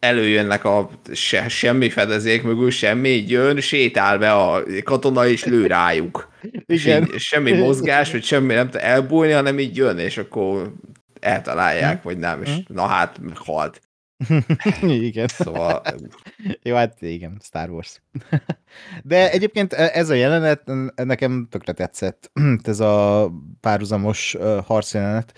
előjönnek a se, semmi fedezék mögül, semmi, jön, sétál be a katona és lő rájuk. Igen. És így, semmi mozgás, vagy semmi nem elbújni, hanem így jön, és akkor eltalálják, vagy nem, és mhm. na hát meghalt. igen. Szóval... Jó, hát igen, Star Wars. De egyébként e- ez a jelenet nekem tökre tetszett. Ez a párhuzamos jelenet,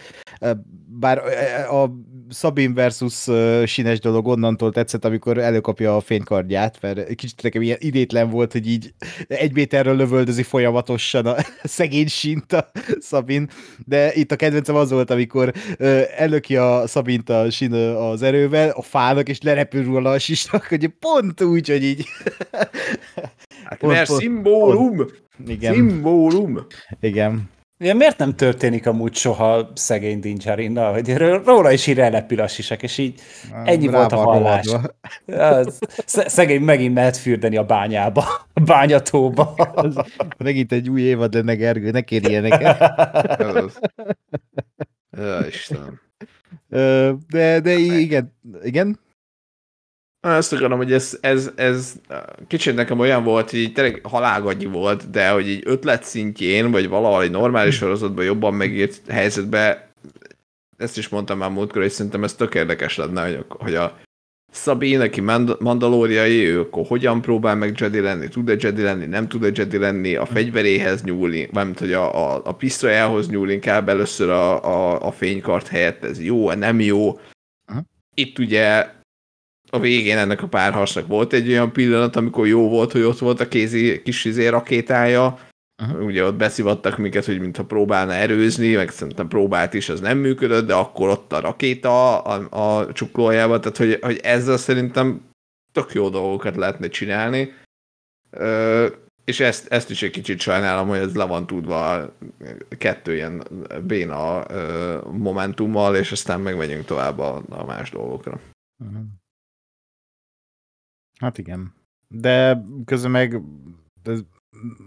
Bár e- a Szabin versus uh, sines dolog onnantól tetszett, amikor előkapja a fénykardját, mert kicsit nekem ilyen idétlen volt, hogy így egy méterről lövöldözi folyamatosan a szegény sint a Szabin, de itt a kedvencem az volt, amikor uh, előki a Szabint a sín az erővel, a fának, és lerepül róla a sisnak, hogy pont úgy, hogy így... Hát, pont, mert pont, szimbólum! Pont. Igen. Szimbólum! Igen. Ugye miért nem történik amúgy soha szegény Dincsarinnal, hogy róla is így relepül a sisek, és így ennyi volt a hallás. szegény megint mehet fürdeni a bányába, a bányatóba. Az, megint egy új évad lenne, Gergő, ne kérj ilyeneket. Ja, Istenem. De, de hát igen, igen. Azt akarom, hogy ez, ez, ez eh, kicsit nekem olyan volt, hogy így tényleg halálgagyi volt, de hogy így ötlet szintjén, vagy valahol egy normális mm. sorozatban jobban megírt helyzetbe, ezt is mondtam már múltkor, és szerintem ez tök érdekes lenne, hogy, hogy a Sabine, aki mand- mandalóriai, ő akkor hogyan próbál meg Jedi lenni, tud-e Jedi lenni, nem tud-e Jedi lenni, a mm. fegyveréhez nyúlni, mert hogy a, a, a pisztolyához nyúl inkább először a, a, a fénykart helyett, ez jó, nem jó. Aha. Itt ugye a végén ennek a párhasnak volt egy olyan pillanat, amikor jó volt, hogy ott volt a kézi kis izé rakétája, uh-huh. ugye ott beszivattak minket, hogy mintha próbálna erőzni, meg szerintem próbált is, az nem működött, de akkor ott a rakéta a, a csuklójában, tehát hogy, hogy ezzel szerintem tök jó dolgokat lehetne csinálni, Ö, és ezt, ezt is egy kicsit sajnálom, hogy ez le van tudva kettő ilyen béna ö, momentummal, és aztán megmegyünk tovább a, a más dolgokra. Uh-huh. Hát igen. De közben meg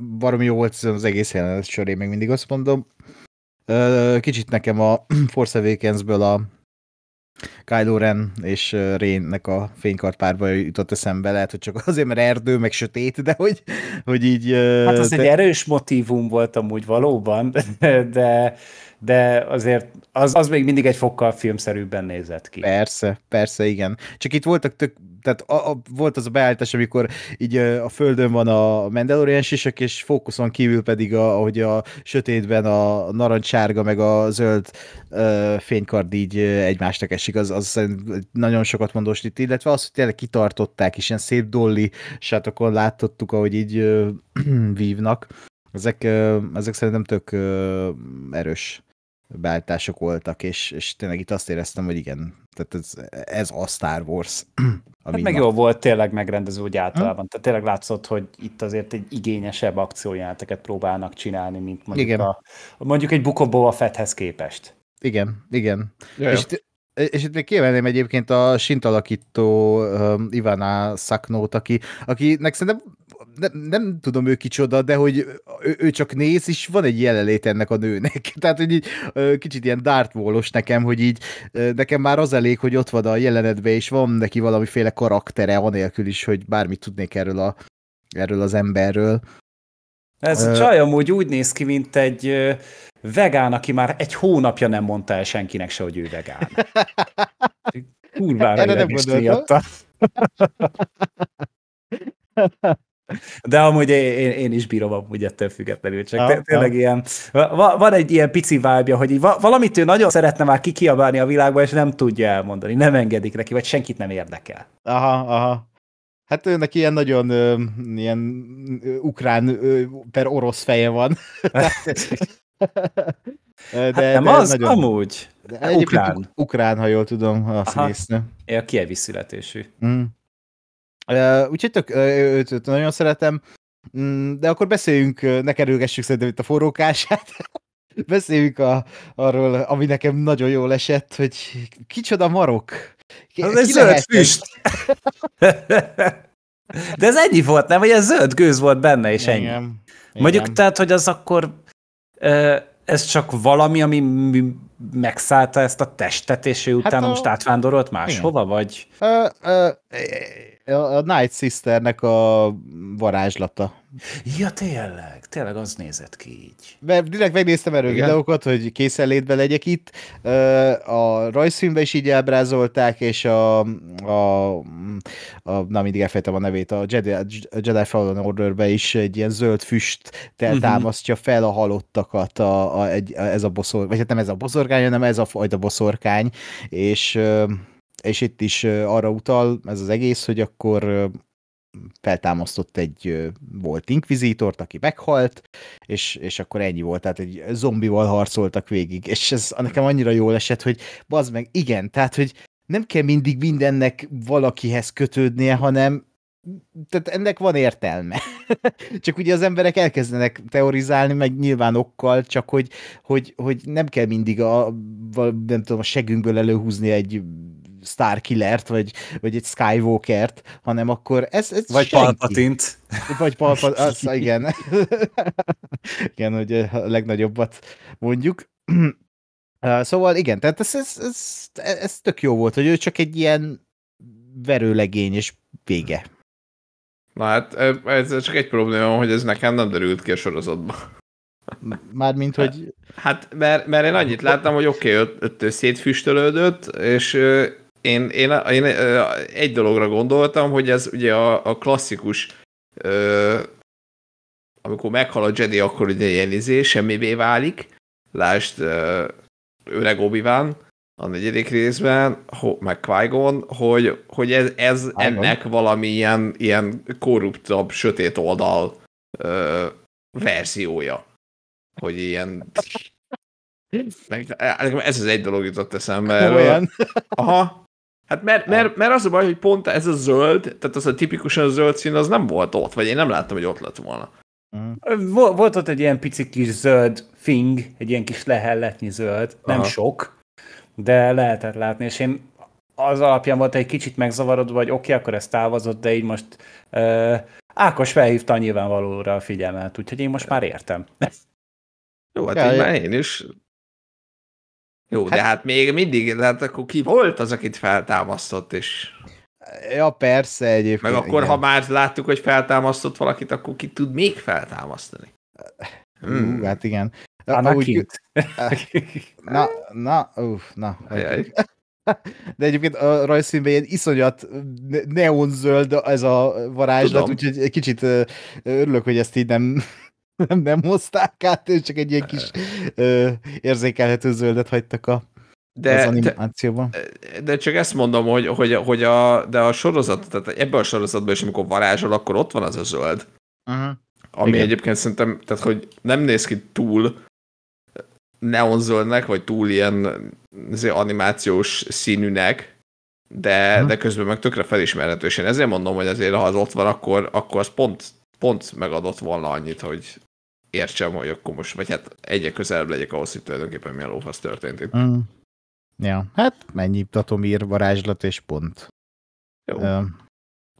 valami jó volt az egész jelenet soré, még mindig azt mondom. Kicsit nekem a Force awakens a Kylo Ren és Rénnek a fénykart párba jutott eszembe, lehet, hogy csak azért, mert erdő, meg sötét, de hogy, hogy így... Hát az de... egy erős motivum volt amúgy valóban, de, de azért az, az még mindig egy fokkal filmszerűbben nézett ki. Persze, persze, igen. Csak itt voltak tök, tehát a, a, volt az a beállítás, amikor így a földön van a Mandalorian sisak, és fókuszon kívül pedig, a, ahogy a sötétben a narancssárga meg a zöld ö, fénykard így egymásnak esik, az, az szerint nagyon sokat mondós itt, illetve az, hogy tényleg kitartották, és ilyen szép dolly sátokon láttottuk, ahogy így ö, vívnak. Ezek, ö, ezek szerintem tök ö, erős beállítások voltak, és, és tényleg itt azt éreztem, hogy igen, tehát ez, ez a Star Wars. hát meg jó volt tényleg megrendező úgy általában, Hm? tehát tényleg látszott, hogy itt azért egy igényesebb akciójáteket próbálnak csinálni, mint mondjuk, igen. A, mondjuk egy Book a Fethez képest. Igen, igen. Jaj, és jó és itt még kiemelném egyébként a sintalakító um, Ivana Szaknót, aki, akinek szerintem nem, nem tudom ő kicsoda, de hogy ő, ő csak néz, és van egy jelenlét ennek a nőnek. Tehát, hogy így, kicsit ilyen dartwallos nekem, hogy így nekem már az elég, hogy ott van a jelenetben, és van neki valamiféle karaktere, anélkül is, hogy bármit tudnék erről, a, erről az emberről. Ez a csaj amúgy úgy néz ki, mint egy vegán, aki már egy hónapja nem mondta el senkinek se, hogy ő vegán. Kurvára Erre De amúgy én, én is bírom amúgy ettől függetlenül, csak ja, tényleg ja. ilyen, va, van egy ilyen pici vibe hogy va, valamit ő nagyon szeretne már kikiabálni a világba, és nem tudja elmondani, nem engedik neki, vagy senkit nem érdekel. Aha, aha. Hát őnek ilyen nagyon ö, ilyen ukrán ö, per orosz feje van. Hát de, hát nem de az, nagyon... amúgy. De egy ukrán. ukrán, ha jól tudom, azt részne. A kievi születésű. Mm. Uh, úgyhogy tök, őt, őt nagyon szeretem, mm, de akkor beszéljünk, ne kerülgessük szerintem itt a forrókását. Beszéljünk a, arról, ami nekem nagyon jól esett, hogy kicsoda marok. Ki, hát ez egy zöld füst. De ez ennyi volt, nem? vagy ez zöld gőz volt benne, és Igen. ennyi. Igen. Mondjuk tehát, hogy az akkor ez csak valami, ami megszállta ezt a testet, és ő hát utána a... most átvándorolt máshova, igen. vagy? Ö, ö, a Night Sisternek a varázslata. Ja, tényleg, tényleg az nézett ki így. Mert direkt megnéztem erről videókat, hogy létben legyek itt. A rajzfilmbe is így ábrázolták, és a, a, a na mindig elfejtem a nevét, a Jedi, a Jedi Fallen order is egy ilyen zöld füst mhm. támasztja uh-huh. fel a halottakat a, a, a, ez a boszor, vagy hát nem ez a boszorkány, hanem ez a fajta boszorkány, és és itt is arra utal ez az egész, hogy akkor feltámasztott egy volt inkvizítort, aki meghalt, és, és akkor ennyi volt, tehát egy zombival harcoltak végig, és ez nekem annyira jól esett, hogy bazd meg, igen, tehát, hogy nem kell mindig mindennek valakihez kötődnie, hanem tehát ennek van értelme. csak ugye az emberek elkezdenek teorizálni, meg nyilván okkal, csak hogy, hogy, hogy nem kell mindig a, nem tudom, a segünkből előhúzni egy Killert, vagy, vagy egy Skywalkert, hanem akkor ez, ez Vagy senki. Palpatint. Vagy Palpatint, igen. igen, hogy a legnagyobbat mondjuk. Szóval igen, tehát ez, ez, ez, ez tök jó volt, hogy ő csak egy ilyen verőlegény, és vége. Na hát, ez csak egy probléma, hogy ez nekem nem derült ki a sorozatban. Mármint, hogy... Hát, mert, mert én annyit láttam, hogy oké, okay, öt, öt szétfüstölődött, és én, én, én egy dologra gondoltam, hogy ez ugye a, a klasszikus ö, amikor meghal a Jedi, akkor ugye ilyen izé, semmivé válik. Lásd ö, öreg obi a negyedik részben, ho, meg qui hogy, hogy ez, ez ennek valami ilyen, ilyen korruptabb, sötét oldal ö, verziója. Hogy ilyen... Meg, ez az egy dolog jutott eszembe. Olyan. Aha, Hát mert, mert, mert az a baj, hogy pont ez a zöld, tehát az a tipikusan zöld szín, az nem volt ott, vagy én nem láttam, hogy ott lett volna. Mm. Vol, volt ott egy ilyen pici kis zöld fing, egy ilyen kis lehelletnyi zöld, Aha. nem sok, de lehetett látni, és én az alapján volt egy kicsit megzavarodva, hogy oké, okay, akkor ez távozott, de így most uh, Ákos felhívta nyilvánvalóra a figyelmet, úgyhogy én most már értem. Jó, hát ja, így már én is jó, hát, de hát még mindig, hát akkor ki volt az, akit feltámasztott, és... Ja, persze egyébként. Meg akkor, igen. ha már láttuk, hogy feltámasztott valakit, akkor ki tud még feltámasztani? Hmm. Hát igen. Anakin. Na, na, uff, na. Ajaj. De egyébként a rajzszínben ilyen iszonyat neonzöld ez a varázslat, úgyhogy egy kicsit örülök, hogy ezt így nem nem, nem hozták át, és csak egy ilyen kis ö, érzékelhető zöldet hagytak a de, az animációban. De, de csak ezt mondom, hogy, hogy, hogy a, de a sorozat, tehát ebben a sorozatban is, amikor varázsol, akkor ott van az a zöld. Uh-huh. Ami Igen. egyébként szerintem, tehát hogy nem néz ki túl neonzöldnek, vagy túl ilyen animációs színűnek, de, uh-huh. de közben meg tökre felismerhető. És én ezért mondom, hogy azért ha az ott van, akkor, akkor az pont, pont megadott volna annyit, hogy, értsem, hogy akkor most, vagy hát egyre közelebb legyek ahhoz, hogy tulajdonképpen mi a lófasz történt itt. Mm. Ja, hát mennyi Tatomír varázslat és pont. Jó. Ö,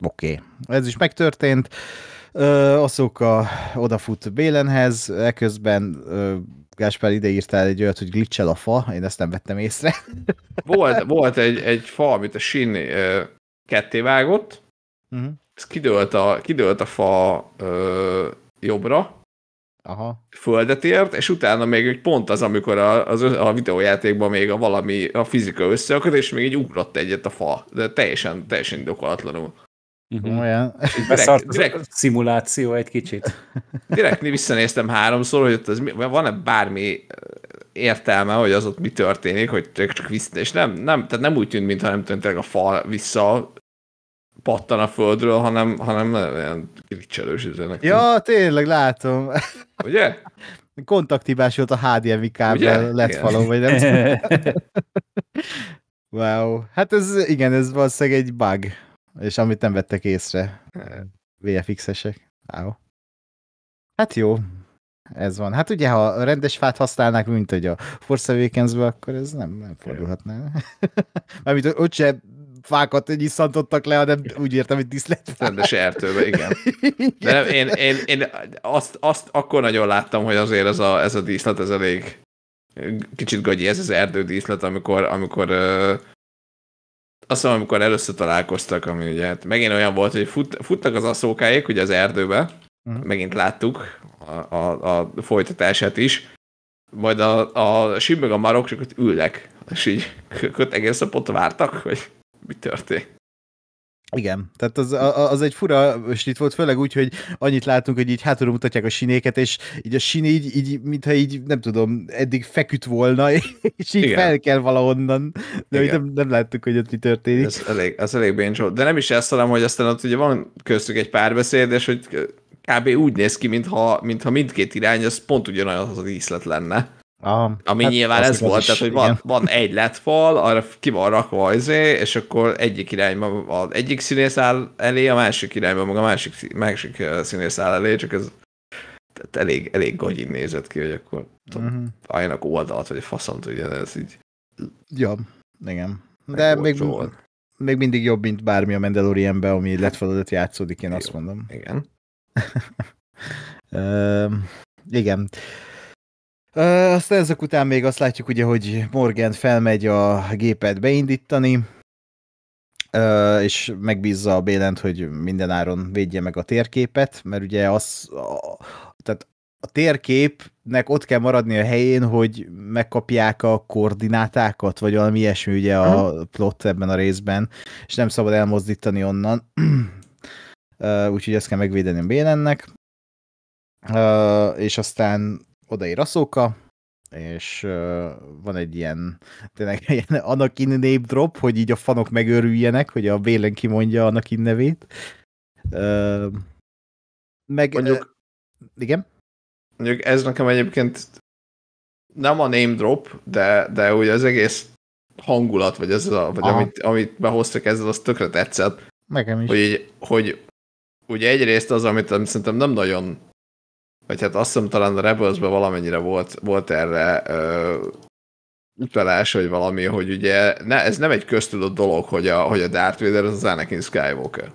oké. Okay. Ez is megtörtént. Ö, Aszoka odafut Bélenhez, eközben ö, Gáspár ide írtál egy olyat, hogy glitchel a fa, én ezt nem vettem észre. volt, volt egy, egy fa, amit a Shin ö, ketté vágott, uh-huh. ez kidőlt a, kidőlt a fa ö, jobbra, Aha. földet ért, és utána még egy pont az, amikor a, az, a videójátékban még a valami, a fizika összeakad, és még így ugrott egyet a fa, de teljesen, teljesen indokolatlanul. Uh-huh. Olyan. Direkt, direkt, szimuláció egy kicsit. Direkt visszanéztem háromszor, hogy ott az, van-e bármi értelme, hogy az ott mi történik, hogy csak vissza, és nem, nem, tehát nem úgy tűnt, mintha nem tűnt a fal vissza pattan a földről, hanem, hanem ilyen gricselős üzenek. Ja, tényleg látom. Ugye? Kontaktívás volt a HDMI kábel lett falon, vagy nem Wow. Hát ez, igen, ez valószínűleg egy bug, és amit nem vettek észre. VFX-esek. Wow. Hát jó, ez van. Hát ugye, ha rendes fát használnák, mint hogy a Force akkor ez nem, nem fordulhatná. Mármint ott se fákat nyisszantottak le, hanem úgy értem, hogy diszlet. Rendes erdőbe, igen. De nem, én, én, én azt, azt, akkor nagyon láttam, hogy azért ez a, ez a díszlet, ez elég kicsit gagyi, ez az díszlet, amikor, amikor azt mondom, amikor először találkoztak, ami ugye hát megint olyan volt, hogy fut, futtak az asszókáék ugye az erdőbe, uh-huh. megint láttuk a, a, a folytatását is, majd a, a sim meg a marok csak ott ülnek, és így egész napot vártak, hogy mi történt. Igen, tehát az, az egy fura slit volt, főleg úgy, hogy annyit látunk, hogy így hátulról mutatják a sinéket, és így a sin így, így mintha így, nem tudom, eddig feküdt volna, és így Igen. fel kell valahonnan, de nem, nem láttuk, hogy ott mi történik. Ez elég, ez elég béncs De nem is ezt hanem, hogy aztán ott ugye van köztük egy párbeszéd, és hogy kb. úgy néz ki, mintha, mintha mindkét irány az pont ugyanolyan az a díszlet lenne. Ah, Ami hát nyilván ez volt, is, tehát hogy van, van egy lett fal, arra ki van rakva izé, és akkor egyik irányba, az egyik színész áll elé, a másik irányba, maga a másik, másik színész áll elé, csak ez tehát elég, elég gagyin nézett ki, hogy akkor uh-huh. álljanak oldalt, vagy faszom tudja, ez így. Ja, igen. De még, még mindig jobb, mint bármi a Mandalorianben, ami lett feladat játszódik, én Jó. azt mondom. Igen. uh, igen. Aztán ezek után még azt látjuk ugye, hogy Morgan felmegy a gépet beindítani, és megbízza a Bélent, hogy minden áron védje meg a térképet, mert ugye az, tehát a térképnek ott kell maradni a helyén, hogy megkapják a koordinátákat, vagy valami ilyesmi ugye a mhm. plot ebben a részben, és nem szabad elmozdítani onnan. Úgyhogy ezt kell megvédeni a Bélennek. És aztán odaér a szóka, és uh, van egy ilyen, tényleg ilyen Anakin name drop, hogy így a fanok megörüljenek, hogy a vélen kimondja Anakin nevét. Uh, meg... Mondjuk, uh, igen? Mondjuk ez nekem egyébként nem a name drop, de, de ugye az egész hangulat, vagy, ez a, vagy amit, amit behoztak ezzel, az tökre tetszett. Nekem is. Hogy, hogy ugye egyrészt az, amit szerintem nem nagyon vagy hát azt hiszem talán a rebels valamennyire volt, volt erre ö, utalás, vagy valami, hogy ugye ne, ez nem egy köztudott dolog, hogy a, hogy a Darth Vader az az Anakin Skywalker.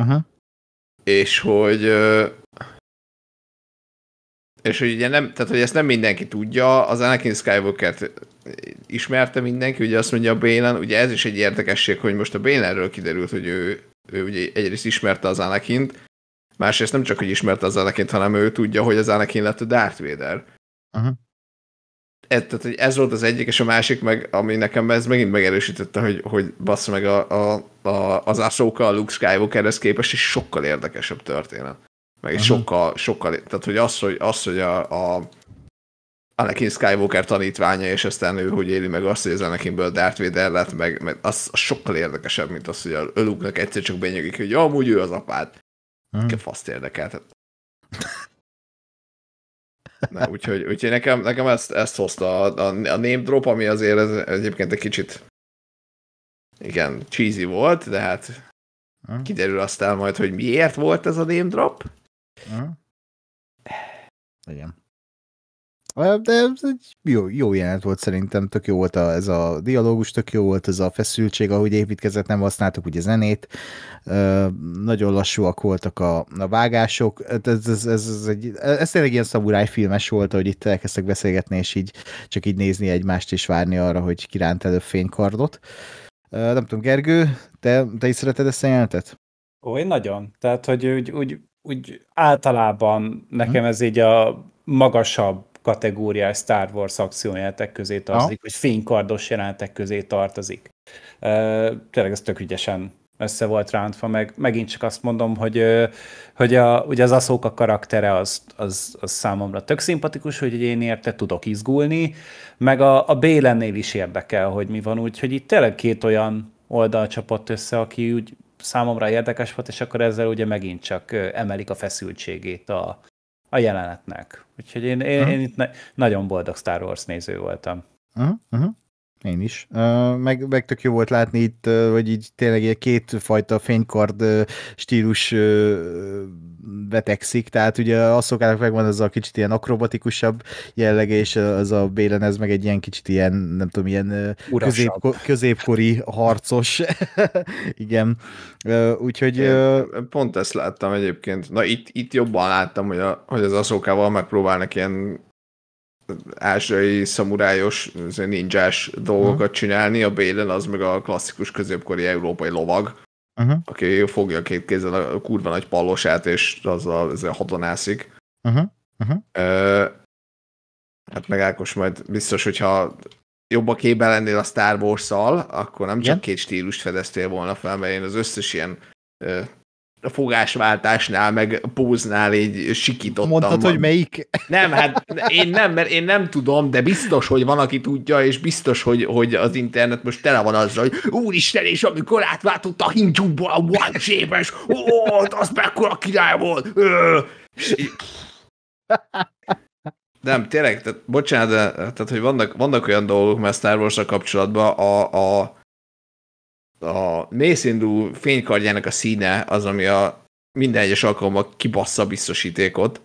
Aha. És hogy ö, és hogy ugye nem, tehát hogy ezt nem mindenki tudja, az Anakin skywalker ismerte mindenki, ugye azt mondja a Bélen, ugye ez is egy érdekesség, hogy most a Bélenről kiderült, hogy ő, ő ugye egyrészt ismerte az Anakint, Másrészt nem csak, hogy ismerte az anakin hanem ő tudja, hogy az Anakin lett a Darth Vader. Uh-huh. Ez, tehát, hogy ez volt az egyik, és a másik meg, ami nekem ez megint megerősítette, hogy, hogy bassz meg a, a, a, az Ahsoka, a Luke Skywalkerhez képest is sokkal érdekesebb történet. Meg uh-huh. sokkal, sokkal, tehát hogy az, hogy, az, hogy a, a Anakin Skywalker tanítványa, és aztán ő hogy éli meg azt, hogy az Anakinből Darth Vader lett, meg, meg az, az sokkal érdekesebb, mint az, hogy a Luke-nak egyszer csak benyögik, hogy amúgy ő az apád hmm. faszt érdekelt. Na, úgyhogy, úgyhogy nekem, nekem ezt, ezt hozta a, a, a name drop, ami azért ez, egyébként egy kicsit igen, cheesy volt, de hát hmm. kiderül aztán majd, hogy miért volt ez a name drop. Hmm. Igen. De ez egy jó, jó jelenet volt szerintem, tök jó volt a, ez a dialógus, tök jó volt ez a feszültség, ahogy építkezett, nem használtuk ugye zenét, ö, nagyon lassúak voltak a, a vágások, hát ez, ez, ez, ez, egy, ez tényleg ilyen szamuráj filmes volt, hogy itt elkezdtek beszélgetni, és így csak így nézni egymást, és várni arra, hogy kiránt előbb fénykardot. Ö, nem tudom, Gergő, te, te is szereted ezt a jelenetet? Ó, én nagyon. Tehát, hogy úgy, úgy, úgy általában nekem hm. ez így a magasabb kategóriás Star Wars akciójátek közé tartozik, vagy fénykardos jelenetek közé tartozik. tényleg ez tök ügyesen össze volt rántva, meg megint csak azt mondom, hogy, hogy a, ugye az Aszóka karaktere az, az, az számomra tök szimpatikus, hogy én érte tudok izgulni, meg a, a Bélennél is érdekel, hogy mi van, úgy, hogy itt tényleg két olyan oldal csapott össze, aki úgy számomra érdekes volt, és akkor ezzel ugye megint csak emelik a feszültségét a, a jelenetnek. Úgyhogy én, én, uh-huh. én itt na- nagyon boldog Star Wars néző voltam. Uh-huh. Uh-huh. Én is. Meg, meg tök jó volt látni itt, hogy így tényleg ilyen kétfajta fénykard stílus vetekszik, tehát ugye a szokának megvan az a kicsit ilyen akrobatikusabb jellege, és az a Bélen ez meg egy ilyen kicsit ilyen, nem tudom, ilyen középko- középkori harcos. Igen. Úgyhogy... Én pont ezt láttam egyébként. Na itt, itt jobban láttam, hogy, a, hogy az Aszókával megpróbálnak ilyen ázsiai, szamurájos, ninjás dolgokat uh-huh. csinálni, a Bélen az meg a klasszikus középkori európai lovag, uh-huh. aki fogja két kézzel a kurva nagy pallosát, és azzal, azzal hatonászik. Uh-huh. Uh-huh. hát meg Ákos majd biztos, hogyha jobb a képben lennél a Star Wars-szal, akkor nem csak yeah. két stílust fedeztél volna fel, mert én az összes ilyen a fogásváltásnál, meg a póznál így sikítottam. Mondtad, van. hogy melyik? Nem, hát én nem, mert én nem tudom, de biztos, hogy van, aki tudja, és biztos, hogy, hogy az internet most tele van azzal, hogy úristen, és amikor átváltott a hingyumból a one shape ó, az mekkora király volt. Ö, és, nem, tényleg, tehát, bocsánat, de, tehát, hogy vannak, vannak olyan dolgok mert Star wars kapcsolatban, a, a a mészindú fénykardjának a színe az, ami a minden egyes alkalommal kibassza biztosítékot.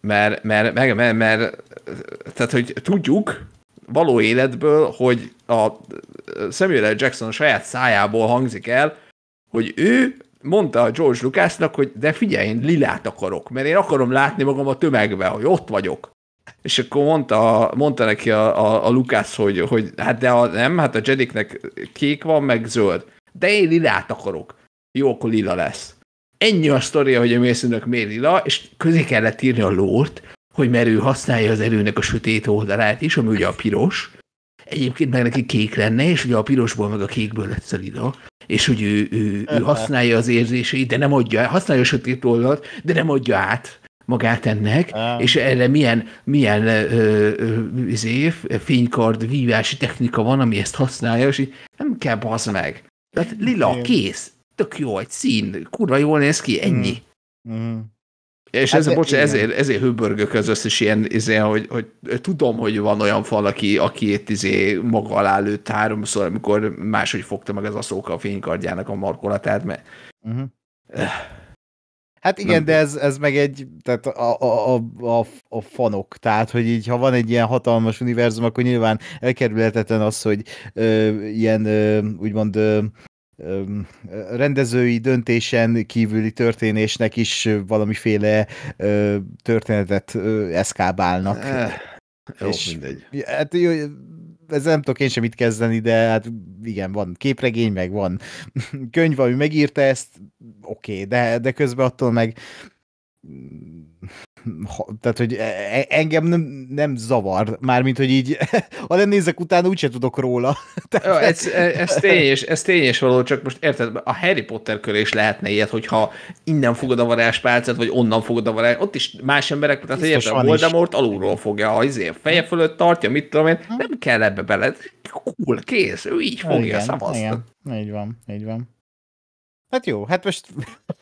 Mert, mert, mert, mert, mert, tehát, hogy tudjuk való életből, hogy a Samuel L. Jackson saját szájából hangzik el, hogy ő mondta a George Lucasnak, hogy de figyelj, én lilát akarok, mert én akarom látni magam a tömegbe, hogy ott vagyok. És akkor mondta, mondta neki a, a, a Lukász, hogy, hogy hát de a, nem, hát a Jediknek kék van, meg zöld. De én lilát akarok. Jó, akkor lila lesz. Ennyi a sztoria, hogy a mészőnök miért lila, és közé kellett írni a lórt, hogy mert ő használja az erőnek a sötét oldalát is, ami ugye a piros. Egyébként meg neki kék lenne, és ugye a pirosból meg a kékből lesz a lila és hogy ő, ő, ő használja az érzéseit, de nem adja, használja a sötét oldalt, de nem adja át magát ennek, um. és erre milyen, milyen ö, ö, izé, fénykard vívási technika van, ami ezt használja, és így nem kell bazd meg. Tehát lila, Igen. kész, tök jó, egy szín, kurva jól néz ki, ennyi. Mm. Mm. És hát ez, de, bocsánat, ezért, ezért hőbörgök az összes ilyen, izé, hogy, hogy tudom, hogy van olyan fal, aki, aki itt izé maga alá lőtt háromszor, amikor máshogy fogta meg az aszóka a fénykardjának a markolatát, mert... Uh-huh. Hát igen, nem. de ez, ez meg egy, tehát a, a, a, a fanok, tehát hogy így, ha van egy ilyen hatalmas univerzum, akkor nyilván elkerülhetetlen az, hogy ö, ilyen ö, úgymond ö, rendezői döntésen kívüli történésnek is valamiféle történetet eszkábálnak. Eh, jó, és, mindegy. Hát, ez nem tudok én sem mit kezdeni, de hát igen, van képregény, meg van könyv, ami megírta ezt, oké, okay, de, de közben attól meg tehát, hogy e, e, engem nem, nem zavar, mármint, hogy így, ha nem nézek utána, úgyse tudok róla. Tehát... Ez, e, ez, tény és, ez tény és való, csak most érted, a Harry Potter köré is lehetne ilyet, hogyha innen fogod a varázspálcát, vagy onnan fogod a varázs, ott is más emberek, tehát Biztos érted, a Voldemort is. alulról fogja, ha izé, feje fölött tartja, mit tudom én, hm. nem kell ebbe bele, cool, kész, ő így fogja a szavaztat. Igen. Így van, így van. Hát jó, hát most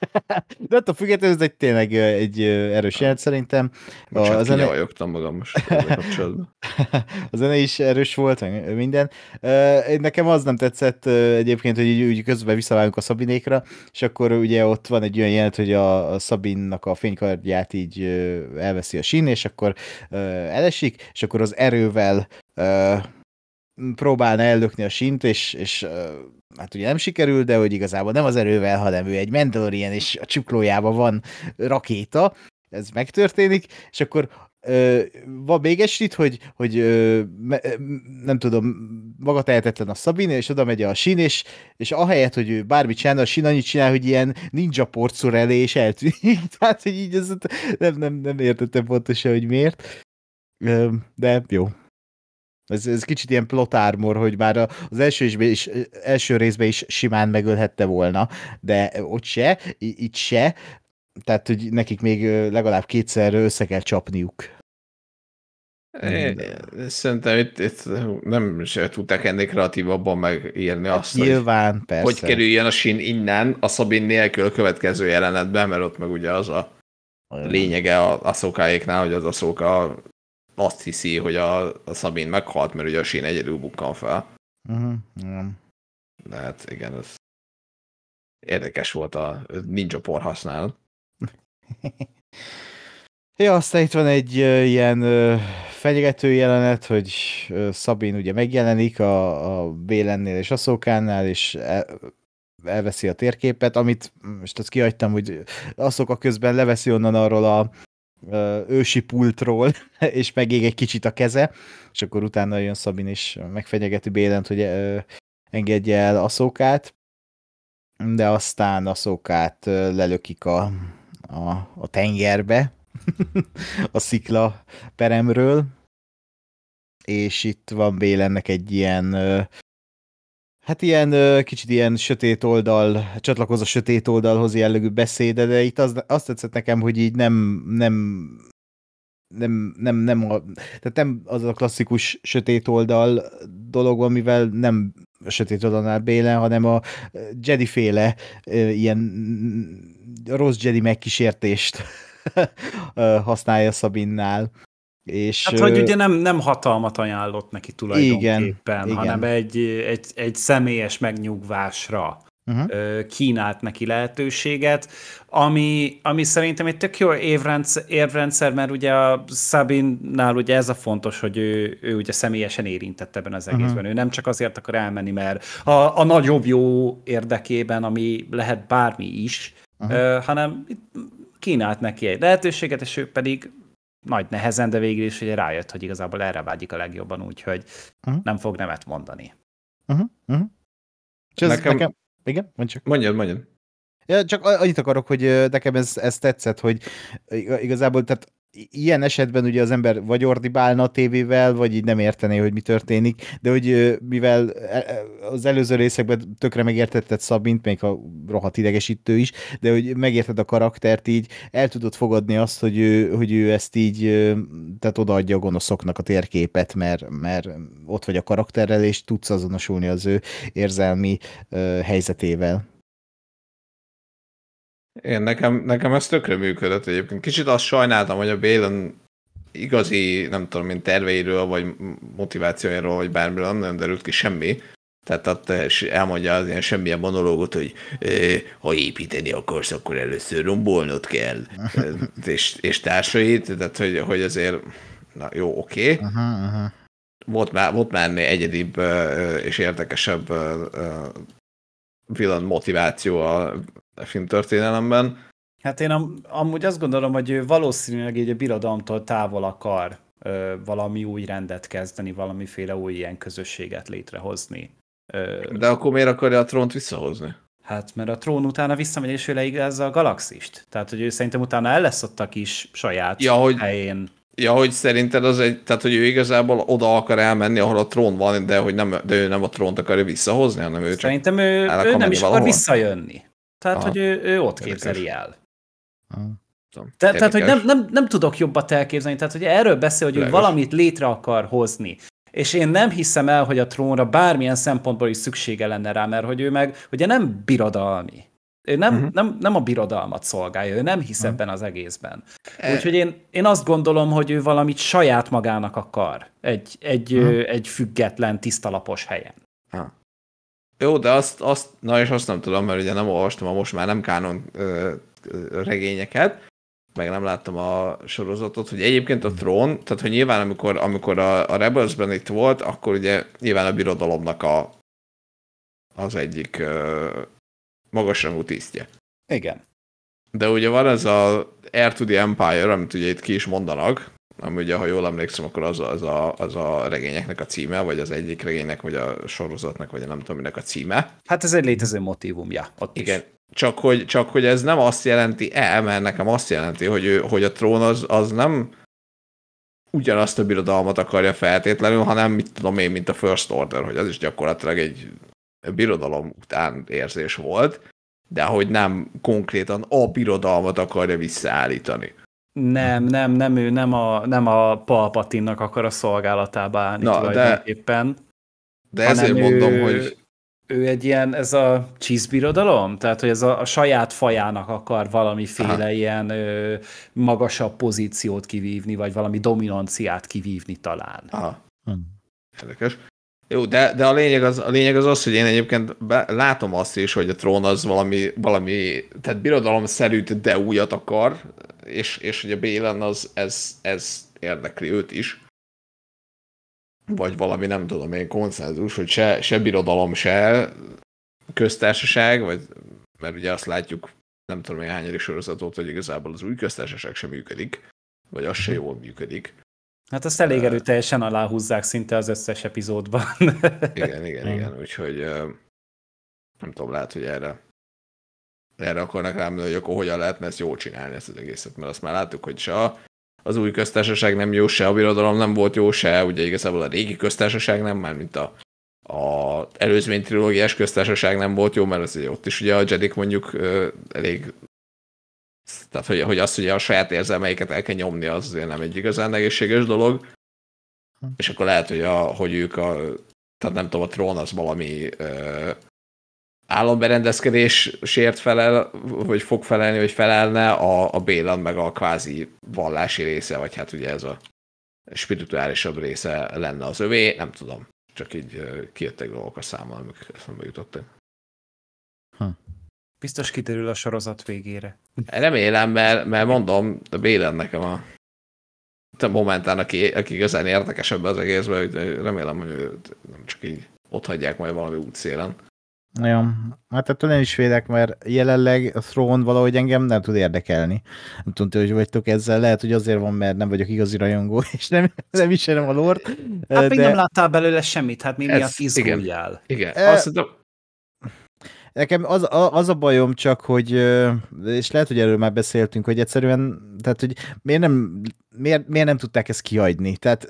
de attól függetlenül ez egy tényleg egy erős hát, jelent szerintem. Bocsánat, a zene... kinyajogtam magam most kapcsolatban. a zene is erős volt, minden. Nekem az nem tetszett egyébként, hogy így, úgy közben visszavágunk a Szabinékra, és akkor ugye ott van egy olyan jelent, hogy a, a Szabinnak a fénykardját így elveszi a sín, és akkor elesik, és akkor az erővel próbálna ellökni a sint, és, és hát ugye nem sikerült, de hogy igazából nem az erővel, hanem ő egy Mandalorian, és a csuklójában van rakéta, ez megtörténik, és akkor ö, van még egy hogy, hogy ö, me, nem tudom, maga tehetetlen a Szabine, és oda megy a Sin, és, és ahelyett, hogy ő bármit csinál, a Sin annyit csinál, hogy ilyen ninja porcor elé, és eltűnik. Tehát, hogy így ez nem, nem, nem értettem pontosan, hogy miért. Ö, de jó, ez, ez kicsit ilyen plotármor, hogy már az első, is, is, első részben is simán megölhette volna, de ott se, itt se, tehát hogy nekik még legalább kétszer össze kell csapniuk. É, szerintem itt, itt nem se tudták ennél kreatívabban megírni hát azt, nyilván, hogy, persze. hogy kerüljön a sin innen, a Szabin nélkül a következő jelenetben, mert ott meg ugye az a lényege a, a szokáéknál, hogy az a szóka azt hiszi, hogy a, a Szabin meghalt, mert ugye a sín egyedül bukkan fel. Uh-huh, nem. De hát igen, ez érdekes volt a ninja por használat. ja, aztán itt van egy uh, ilyen uh, fenyegető jelenet, hogy uh, Szabin ugye megjelenik a, a Bélennél és a Szókánnál, és el, elveszi a térképet, amit most azt kihagytam, hogy a közben leveszi onnan arról a ősi pultról, és megég egy kicsit a keze, és akkor utána jön Szabin, és megfenyegeti Bélent, hogy engedje el a szókát, de aztán a szókát lelökik a, a, a tengerbe, a szikla peremről, és itt van Bélennek egy ilyen Hát ilyen kicsit ilyen sötét oldal, csatlakoz a sötét oldalhoz jellegű beszéde, de itt az, azt tetszett nekem, hogy így nem, nem nem, nem, nem, a, tehát nem az a klasszikus sötét oldal dolog, amivel nem a sötét oldalnál Bélen, hanem a Jedi féle ilyen mm, rossz Jedi megkísértést használja Szabinnál. És, hát, hogy ugye nem, nem hatalmat ajánlott neki tulajdonképpen, igen, hanem igen. Egy, egy, egy személyes megnyugvásra uh-huh. kínált neki lehetőséget, ami, ami szerintem egy tök jó évrendszer, mert ugye a Szabinnál ugye ez a fontos, hogy ő, ő ugye személyesen érintett ebben az egészben. Uh-huh. Ő nem csak azért akar elmenni, mert a, a nagyobb jó érdekében, ami lehet bármi is, uh-huh. hanem kínált neki egy lehetőséget, és ő pedig nagy nehezen, de végül is ugye rájött, hogy igazából erre vágyik a legjobban, úgyhogy uh-huh. nem fog nemet mondani. Uh-huh. Uh-huh. És nekem... nekem... Igen? Mondj csak. Mondjad, mondjad. Ja, csak annyit akarok, hogy nekem ez, ez tetszett, hogy igazából tehát ilyen esetben ugye az ember vagy ordibálna a tévével, vagy így nem értené, hogy mi történik, de hogy mivel e, e, az előző részekben tökre megértetted Szabint, még a rohadt idegesítő is, de hogy megérted a karaktert így, el tudod fogadni azt, hogy ő, hogy ő ezt így, tehát odaadja a gonoszoknak a térképet, mert, mert ott vagy a karakterrel, és tudsz azonosulni az ő érzelmi helyzetével. Én nekem, nekem ez tökre működött egyébként. Kicsit azt sajnáltam, hogy a Bélen igazi, nem tudom mint terveiről, vagy motivációjáról, vagy bármiről nem derült ki semmi. Tehát ott elmondja az ilyen semmilyen monológot, hogy ha építeni akarsz, akkor először rombolnod kell, és, és társait, tehát hogy, hogy azért, na jó, oké. Okay. Volt már, volt már egyedibb és érdekesebb villan motiváció a a filmtörténelemben. Hát én am, amúgy azt gondolom, hogy ő valószínűleg így a birodalomtól távol akar ö, valami új rendet kezdeni, valamiféle új ilyen közösséget létrehozni. Ö, De akkor miért akarja a trónt visszahozni? Hát mert a trón utána visszamegy, és ő a galaxist. Tehát, hogy ő szerintem utána el lesz ott a kis saját ja, hogy... helyén. Ja, hogy szerinted az egy, tehát hogy ő igazából oda akar elmenni, ahol a trón van, de, hogy nem, de ő nem a trónt akarja visszahozni, hanem ő Szerintem ő, ő nem is valahol. akar visszajönni. Tehát, Aha. hogy ő, ő ott Érdekes. képzeli el. Aha. Tudom. Te, tehát, hogy nem, nem, nem tudok jobbat elképzelni. Tehát, hogy erről beszél, hogy ő valamit létre akar hozni. És én nem hiszem el, hogy a trónra bármilyen szempontból is szüksége lenne rá, mert hogy ő meg ugye nem birodalmi. Ő nem, uh-huh. nem, nem a birodalmat szolgálja, ő nem hisz uh-huh. ebben az egészben. E- Úgyhogy én, én azt gondolom, hogy ő valamit saját magának akar. Egy, egy, uh-huh. egy független, tisztalapos helyen. Uh-huh. Jó, de azt, azt, na és azt nem tudom, mert ugye nem olvastam a most már nem kánon ö, ö, regényeket, meg nem láttam a sorozatot, hogy egyébként a hmm. trón, tehát hogy nyilván amikor, amikor a, a Rebelsben itt volt, akkor ugye nyilván a birodalomnak a, az egyik ö, magasrangú tisztje. Igen. De ugye van ez a Air to the Empire, amit ugye itt ki is mondanak, ami ugye, ha jól emlékszem, akkor az a, az, a, az a regényeknek a címe, vagy az egyik regénynek, vagy a sorozatnak, vagy a nem tudom, minek a címe. Hát ez egy létező ja, Ott Igen, is. Csak hogy, csak hogy ez nem azt jelenti e, mert nekem azt jelenti, hogy, ő, hogy a trón az, az nem ugyanazt a birodalmat akarja feltétlenül, hanem mit tudom én, mint a First Order, hogy az is gyakorlatilag egy birodalom után érzés volt, de hogy nem konkrétan a birodalmat akarja visszaállítani. Nem, mhm. nem, nem ő, nem a, nem a Palpatinnak akar a szolgálatába állni Na, de, éppen. de ezért ő, mondom, hogy... Ő egy ilyen, ez a csízbirodalom? Tehát, hogy ez a, a saját fajának akar valamiféle Aha. ilyen ö, magasabb pozíciót kivívni, vagy valami dominanciát kivívni talán. Aha. Hm. Érdekes. Jó, de, de a, lényeg az, a lényeg az az, hogy én egyébként be, látom azt is, hogy a trón az valami, valami tehát birodalomszerűt, de újat akar, és, és ugye Bélen az, ez, ez érdekli őt is. Vagy valami, nem tudom én, konszenzus, hogy se, se birodalom, se köztársaság, vagy mert ugye azt látjuk, nem tudom én hányadik sorozatot, hogy igazából az új köztársaság sem működik, vagy az se jól működik. Hát azt elég erőteljesen aláhúzzák szinte az összes epizódban. igen, igen, igen, úgyhogy nem tudom, lehet, hogy erre erre akarnak rám, hogy akkor hogyan lehetne ezt jól csinálni ezt az egészet, mert azt már láttuk, hogy se az új köztársaság nem jó, se a birodalom nem volt jó, se ugye igazából a régi köztársaság nem, már mint a, a előzmény trilógiás köztársaság nem volt jó, mert azért ott is ugye a Jedik mondjuk elég tehát, hogy, hogy azt ugye a saját érzelmeiket el kell nyomni, az azért nem egy igazán egészséges dolog. És akkor lehet, hogy, a, hogy ők a, tehát nem tudom, a trón az valami ö, sért felel, vagy fog felelni, vagy felelne a, a Bélan, meg a kvázi vallási része, vagy hát ugye ez a spirituálisabb része lenne az övé, nem tudom. Csak így kijöttek dolgok a számmal, amik eszembe jutottak. Hm. Biztos kiderül a sorozat végére. Remélem, mert, mert mondom, a bélan nekem a momentán, aki, aki igazán érdekesebb az egészben, hogy remélem, hogy nem csak így ott hagyják majd valami útszélen. Ja, hát ettől nem is félek, mert jelenleg a Throne valahogy engem nem tud érdekelni. Nem tudom, hogy vagytok ezzel, lehet, hogy azért van, mert nem vagyok igazi rajongó, és nem, nem is a lord. Hát de... még nem láttál belőle semmit, hát mi miatt izguljál. Igen, igen. E... Azt mondom, Nekem az, az a bajom csak, hogy, és lehet, hogy erről már beszéltünk, hogy egyszerűen, tehát, hogy miért nem, miért, miért nem tudták ezt kiadni? Tehát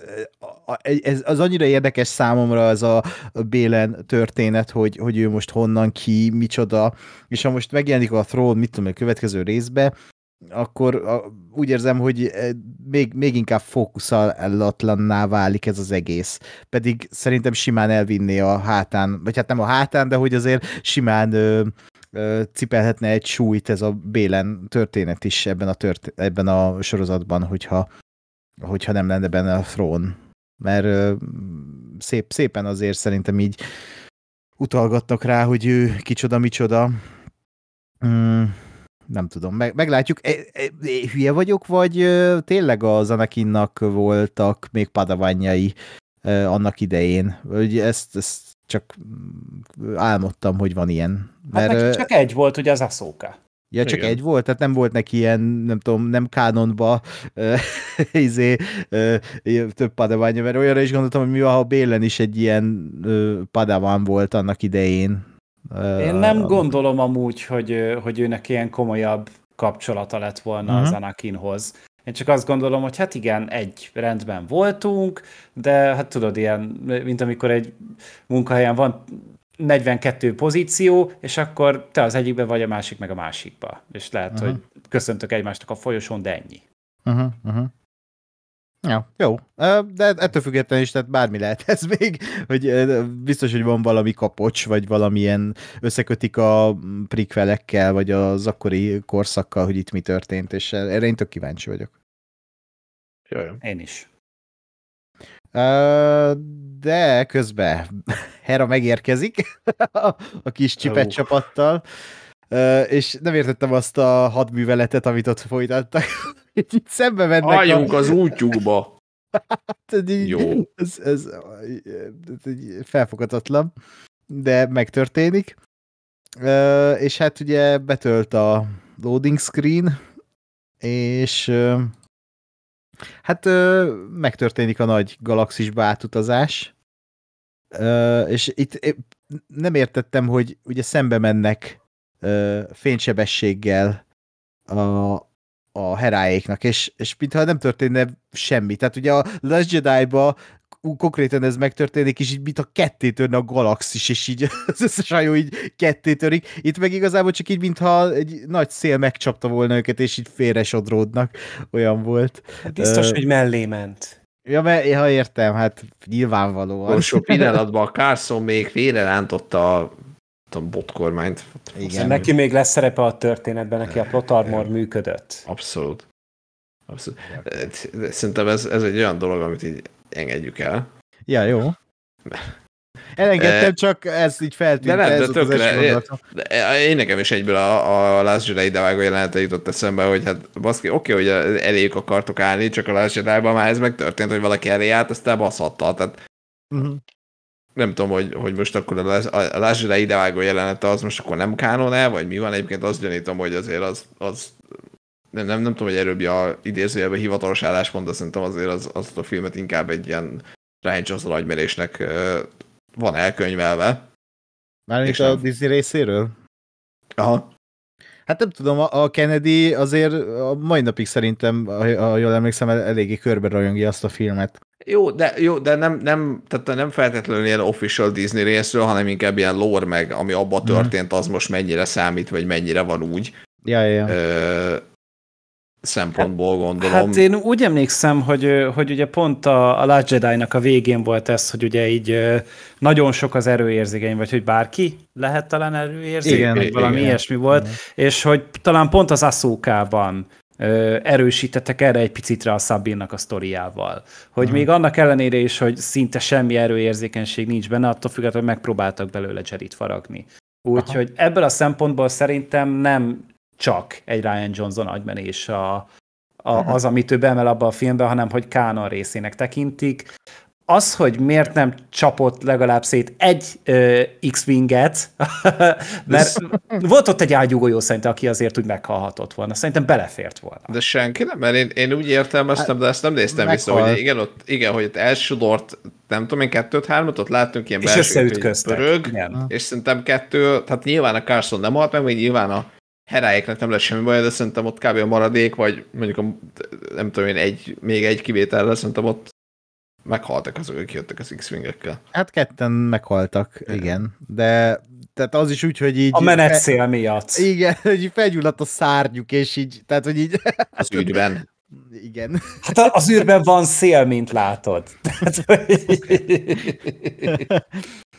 ez, az annyira érdekes számomra az a Bélen történet, hogy, hogy ő most honnan ki, micsoda, és ha most megjelenik a Throne, mit tudom, a következő részbe, akkor a, úgy érzem, hogy e, még, még inkább fókuszalatlanná válik ez az egész. Pedig szerintem simán elvinné a hátán, vagy hát nem a hátán, de hogy azért simán ö, ö, cipelhetne egy súlyt ez a Bélen történet is ebben a, tört, ebben a sorozatban, hogyha, hogyha nem lenne benne a Throne. Mert ö, szép, szépen azért szerintem így utalgattak rá, hogy ő kicsoda-micsoda. Mm nem tudom, meg, meglátjuk. E, e, e hülye vagyok, vagy e, tényleg a Zanakinnak voltak még padaványai e, annak idején? Úgy ezt, ezt csak mm, álmodtam, hogy van ilyen. Hát mert, hát csak egy volt, ugye az Aszóka. Ja, csak Igen. egy volt, tehát nem volt neki ilyen, nem tudom, nem kánonba e, izé, e, több padaványa, mert olyanra is gondoltam, hogy mi van, ha Bélen is egy ilyen e, padaván volt annak idején, én nem gondolom amúgy, hogy, hogy őnek ilyen komolyabb kapcsolata lett volna uh-huh. az Anakinhoz. Én csak azt gondolom, hogy hát igen, egy rendben voltunk, de hát tudod, ilyen, mint amikor egy munkahelyen van 42 pozíció, és akkor te az egyikben vagy, a másik meg a másikba. És lehet, uh-huh. hogy mhm. köszöntök egymástak a folyosón, de ennyi. Uh-huh, uh-huh. Ja, jó, de ettől függetlenül is, tehát bármi lehet ez még, hogy biztos, hogy van valami kapocs, vagy valamilyen összekötik a prikvelekkel, vagy az akkori korszakkal, hogy itt mi történt, és erre én tök kíváncsi vagyok. Jaj. Én is. De közben Hera megérkezik a kis csipet oh. csapattal, és nem értettem azt a hadműveletet, amit ott folytattak hogy itt szembe mennek. Álljunk a... az útjukba. Hát, így, Jó. Ez, ez, ez felfoghatatlan, de megtörténik. Ö, és hát ugye betölt a loading screen, és ö, hát ö, megtörténik a nagy galaxisba átutazás, ö, és itt nem értettem, hogy ugye szembe mennek ö, fénysebességgel a, a heráéknak, és, és mintha nem történne semmi. Tehát ugye a Last Jedi-ba konkrétan ez megtörténik, és így mintha ketté törne a galaxis, és így az összes hajó így ketté törik. Itt meg igazából csak így, mintha egy nagy szél megcsapta volna őket, és így félre sodródnak. Olyan volt. Hát biztos, uh, hogy mellé ment. Ja, mert, ha értem, hát nyilvánvalóan. a pillanatban a Carson még rántotta a a botkormányt. Igen. Neki még lesz szerepe a történetben, neki a plotarmor működött. Abszolút. Abszolút. Eh, szerintem ez, ez egy olyan dolog, amit így engedjük el. Ja, jó. Elengedtem, e, csak ez így feltűnt. De nem, de tökre, én, eh, én nekem is egyből a, a Last Jedi idevágó jelenete jutott eszembe, hogy hát baszki, oké, okay, hogy eléjük akartok állni, csak a Last Jedi-ban már ez megtörtént, hogy valaki elé állt, aztán baszhatta. Tehát, uh-huh nem tudom, hogy, hogy most akkor a Lázsire idevágó jelenete az most akkor nem kánon -e, vagy mi van egyébként, azt gyanítom, hogy azért az, az nem, nem, nem tudom, hogy erőbbi a idézőjelben hivatalos álláspont, de szerintem azért az, az a filmet inkább egy ilyen Ryan Johnson agymerésnek van elkönyvelve. Mármint a nem... Disney részéről? Aha. Hát nem tudom, a Kennedy azért a mai napig szerintem, ha jól emlékszem, eléggé körbe rajongja azt a filmet. Jó, de, jó, de nem, nem, tehát nem feltétlenül ilyen official Disney részről, hanem inkább ilyen lore meg, ami abba mhm. történt, az most mennyire számít, vagy mennyire van úgy. Ja, ja. ja. Ö, szempontból hát- gondolom. Hát én úgy emlékszem, hogy, hogy ugye pont a, a Last Jedi-nak a végén volt ez, hogy ugye így nagyon sok az erőérzékeny, vagy hogy bárki lehet talán erőérzékeny, vagy valami igen. ilyesmi volt, igen. és hogy talán pont az Aszókában erősítettek erre egy picit rá a Szabinnak a sztoriával. Hogy hmm. még annak ellenére is, hogy szinte semmi erőérzékenység nincs benne, attól függetlenül megpróbáltak belőle Jerit faragni. Úgyhogy ebből a szempontból szerintem nem csak egy Ryan Johnson agymenés a, a, mhm. az, amit ő beemel abba a filmbe, hanem hogy Kánon részének tekintik. Az, hogy miért nem csapott legalább szét egy ö, X-Winget, mert volt ott egy ágyugójó szerintem, aki azért úgy meghalhatott volna. Szerintem belefért volna. De senki nem, mert én, én úgy értelmeztem, de ezt nem néztem hát, vissza, hogy igen, ott, igen, hogy ott nem tudom én, kettőt, hármat, ott láttunk ilyen és belső, összeütköztek. Pörög, Igen. és szerintem kettő, tehát nyilván a Carson nem halt meg, még nyilván a heráiknak nem lesz semmi baj, de szerintem ott kb. a maradék, vagy mondjuk a, nem tudom én, egy, még egy kivételre szerintem ott meghaltak azok, akik jöttek az x wingekkel Hát ketten meghaltak, igen. igen. De tehát az is úgy, hogy így... A menetszél miatt. Igen, hogy felgyulladt a szárnyuk, és így, tehát hogy így... Az ügyben. Igen. Hát az űrben van szél, mint látod.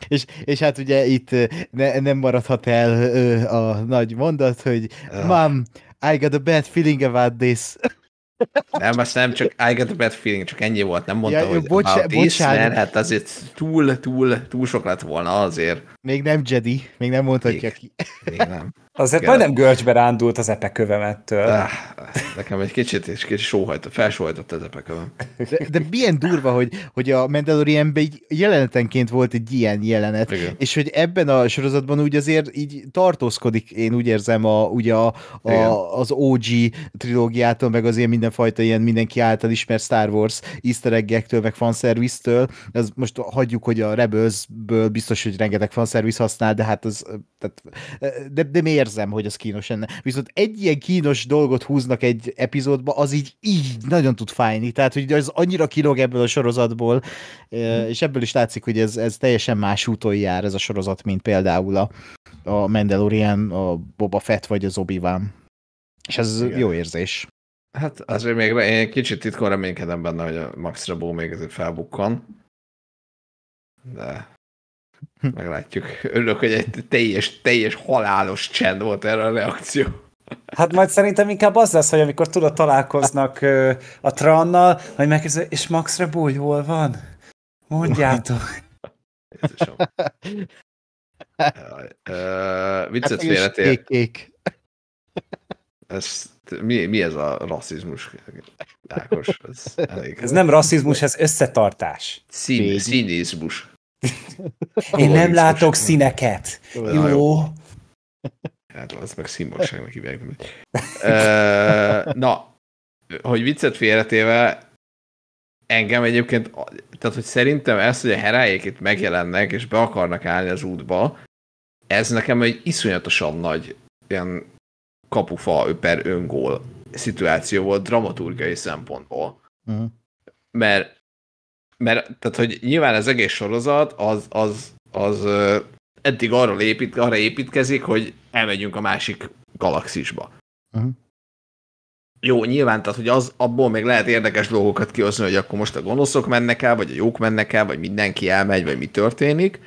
és, és hát ugye itt ne, nem maradhat el a nagy mondat, hogy Mom, I got a bad feeling about this. Nem, azt nem, csak I got a bad feeling, csak ennyi volt, nem mondta, ja, hogy bocsa, about this, mert hát azért túl, túl, túl sok lett volna azért. Még nem Jedi, még nem mondhatja még, ki. Még nem. Azért Igen. majdnem görcsbe rándult az epekövemet ettől. Ah, nekem egy kicsit és kicsit sóhajt, felsóhajtott az epekövem. De, de milyen durva, hogy, hogy a Mandalorianben egy jelenetenként volt egy ilyen jelenet, Igen. és hogy ebben a sorozatban úgy azért így tartózkodik, én úgy érzem, a, ugye a, a, az OG trilógiától, meg az ilyen mindenfajta ilyen mindenki által ismert Star Wars easter eggektől, meg fanservice-től. Ez most hagyjuk, hogy a Rebels-ből biztos, hogy rengeteg fanservice használ, de hát az, tehát, de, de miért érzem, hogy az kínos lenne. Viszont egy ilyen kínos dolgot húznak egy epizódba, az így így nagyon tud fájni. Tehát, hogy az annyira kilóg ebből a sorozatból, mhm. és ebből is látszik, hogy ez, ez teljesen más úton jár ez a sorozat, mint például a, a Mandalorian, a Boba Fett vagy az obi -Wan. És ez Igen. jó érzés. Hát azért még én kicsit titkon reménykedem benne, hogy a Max Rebo még azért felbukkan. De Meglátjuk. Örülök, hogy egy teljes, teljes halálos csend volt erre a reakció. Hát majd szerintem inkább az lesz, hogy amikor tudod, találkoznak a Trannal, hogy megkérdezik, és Max Rebul hol van? Mondjátok. viccet hát, Ez, mi, mi ez a rasszizmus? Ákos, ez, elég. ez nem rasszizmus, ez összetartás. Szín, színizmus. Én nem látok színeket. Jó. jó. Hát az meg színborságnak hívják. Na, hogy viccet félretéve, engem egyébként, tehát hogy szerintem ezt, hogy a heráék itt megjelennek, és be akarnak állni az útba, ez nekem egy iszonyatosan nagy ilyen kapufa per öngól szituáció volt dramaturgiai szempontból. Uh-huh. Mert mert tehát, hogy nyilván az egész sorozat az, az, az eddig arra épít, arra építkezik, hogy elmegyünk a másik galaxisba. Uh-huh. Jó, nyilván, tehát hogy az, abból még lehet érdekes dolgokat kihozni, hogy akkor most a gonoszok mennek el, vagy a jók mennek el, vagy mindenki elmegy, vagy mi történik.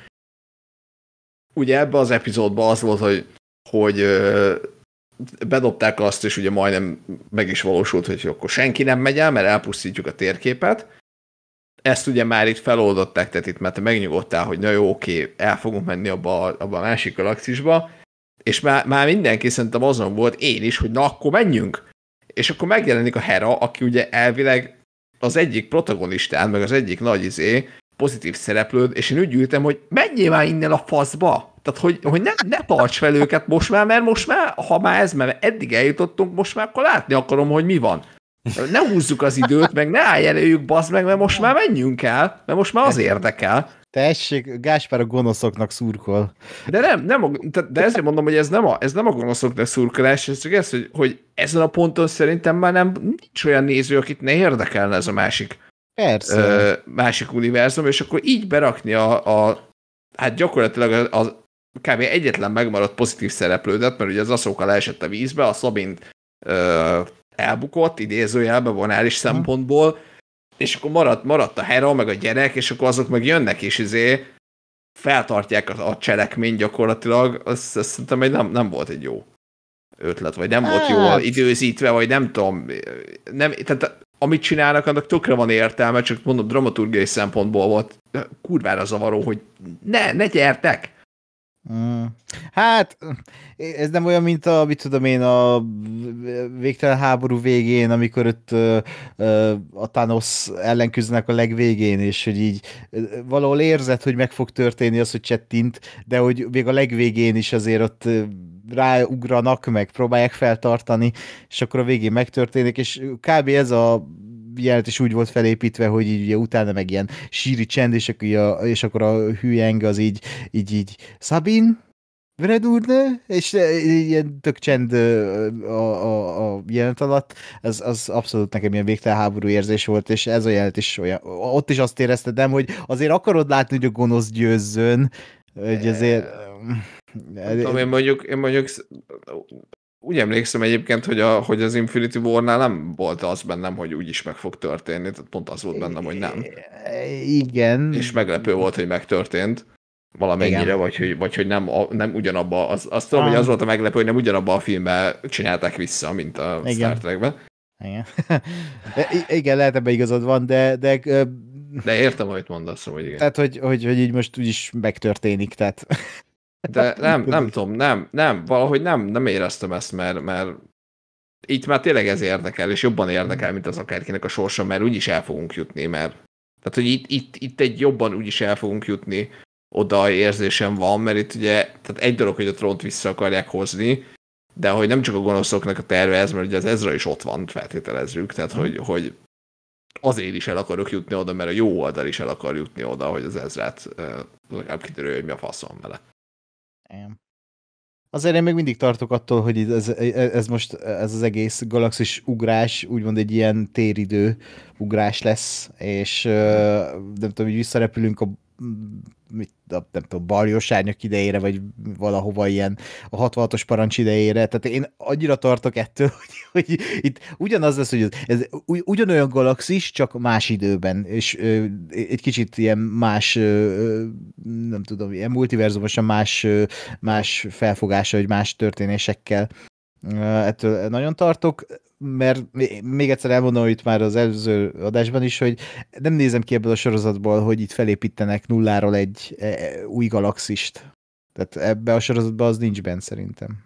Ugye ebbe az epizódba az volt, hogy, hogy bedobták azt, és ugye majdnem meg is valósult, hogy akkor senki nem megy el, mert elpusztítjuk a térképet, ezt ugye már itt feloldották, tehát itt már te megnyugodtál, hogy na jó, oké, el fogunk menni abba, abba a másik galaxisba, és már, már mindenki szerintem azon volt, én is, hogy na akkor menjünk. És akkor megjelenik a Hera, aki ugye elvileg az egyik protagonistán, meg az egyik nagy izé, pozitív szereplőd, és én úgy ültem, hogy menjél már innen a faszba! Tehát, hogy, hogy ne, ne tarts fel őket most már, mert most már, ha már ez, mert eddig eljutottunk, most már akkor látni akarom, hogy mi van. Ne húzzuk az időt, meg ne állj előjük, bazd meg, mert most már menjünk el, mert most már az érdekel. Tessék, Gáspár a gonoszoknak szurkol. De nem, nem a, de ezért mondom, hogy ez nem a, ez nem a gonoszoknak szurkolás, ez csak ez, hogy, hogy ezen a ponton szerintem már nem nincs olyan néző, akit ne érdekelne ez a másik. Persze. Ö, másik univerzum, és akkor így berakni a, a hát gyakorlatilag az, az kb. egyetlen megmaradt pozitív szereplődet, mert ugye az Aszóka leesett a vízbe, a Szabint elbukott, idézőjelben el is szempontból, és akkor maradt, maradt a Hera, meg a gyerek, és akkor azok meg jönnek is izé, feltartják a, cselekményt gyakorlatilag, azt, azt szerintem hogy nem, nem volt egy jó ötlet, vagy nem hát. volt jól hát. időzítve, vagy nem tudom, nem, tehát amit csinálnak, annak tökre van értelme, csak mondom, dramaturgiai szempontból volt kurvára zavaró, hogy ne, ne gyertek! Hát, ez nem olyan, mint a, mit tudom én, a végtelen háború végén, amikor ott ö, ö, a Thanos ellen küzdenek a legvégén, és hogy így valahol érzed, hogy meg fog történni az, hogy csettint, de hogy még a legvégén is azért ott ráugranak meg, próbálják feltartani, és akkor a végén megtörténik, és kb. ez a jelt is úgy volt felépítve, hogy így ugye utána meg ilyen síri csend, és akkor, a, és akkor a hülyeng az így, így, így Szabin, Vered úrnő, és eh, ilyen tök csend a, a, a jelent alatt, ez az abszolút nekem ilyen végtelen háború érzés volt, és ez a jelent is olyan, ott is azt éreztetem, hogy azért akarod látni, hogy a gonosz győzzön, hogy azért... Tudom, én mondjuk, én mondjuk úgy emlékszem egyébként, hogy, a, hogy az Infinity War-nál nem volt az bennem, hogy úgyis meg fog történni, tehát pont az volt bennem, hogy nem. Igen. És meglepő volt, hogy megtörtént valamennyire, Igen. vagy hogy, vagy hogy nem, a, nem ugyanabba, az, azt tudom, ah. hogy az volt a meglepő, hogy nem ugyanabba a filmbe csinálták vissza, mint a Igen. Star Trekben. Igen. igen, lehet ebben igazad van, de... De, de értem, amit mondasz, hogy szóval igen. Tehát, hogy, hogy, hogy így most úgyis megtörténik, tehát de nem, nem tudom, nem, nem, valahogy nem, nem éreztem ezt, mert, mert itt már tényleg ez érdekel, és jobban érdekel, mint az akárkinek a sorsa, mert úgyis el fogunk jutni, mert tehát, hogy itt, itt, itt egy jobban úgyis el fogunk jutni, oda érzésem van, mert itt ugye, tehát egy dolog, hogy a trónt vissza akarják hozni, de hogy nem csak a gonoszoknak a terve ez, mert ugye az Ezra is ott van, feltételezzük, tehát mhm. hogy, hogy azért is el akarok jutni oda, mert a jó oldal is el akar jutni oda, hogy az Ezrát legalább kiderül, hogy mi a faszom vele. Igen. Azért én még mindig tartok attól, hogy ez, e, ez most ez az egész galaxis ugrás, úgymond egy ilyen téridő ugrás lesz, és nem tudom, hogy visszarepülünk a mit, a, nem tudom, Barjós Árnyak idejére, vagy valahova ilyen a 66-os parancs idejére, tehát én annyira tartok ettől, hogy, hogy itt ugyanaz lesz, hogy ez, ez ugyanolyan galaxis, csak más időben, és ö, egy kicsit ilyen más, ö, nem tudom, ilyen multiverzumosan más, ö, más felfogása, vagy más történésekkel ettől nagyon tartok mert még egyszer elmondom itt már az előző adásban is, hogy nem nézem ki ebből a sorozatból, hogy itt felépítenek nulláról egy e, e, új galaxist. Tehát ebbe a sorozatban az nincs benne szerintem.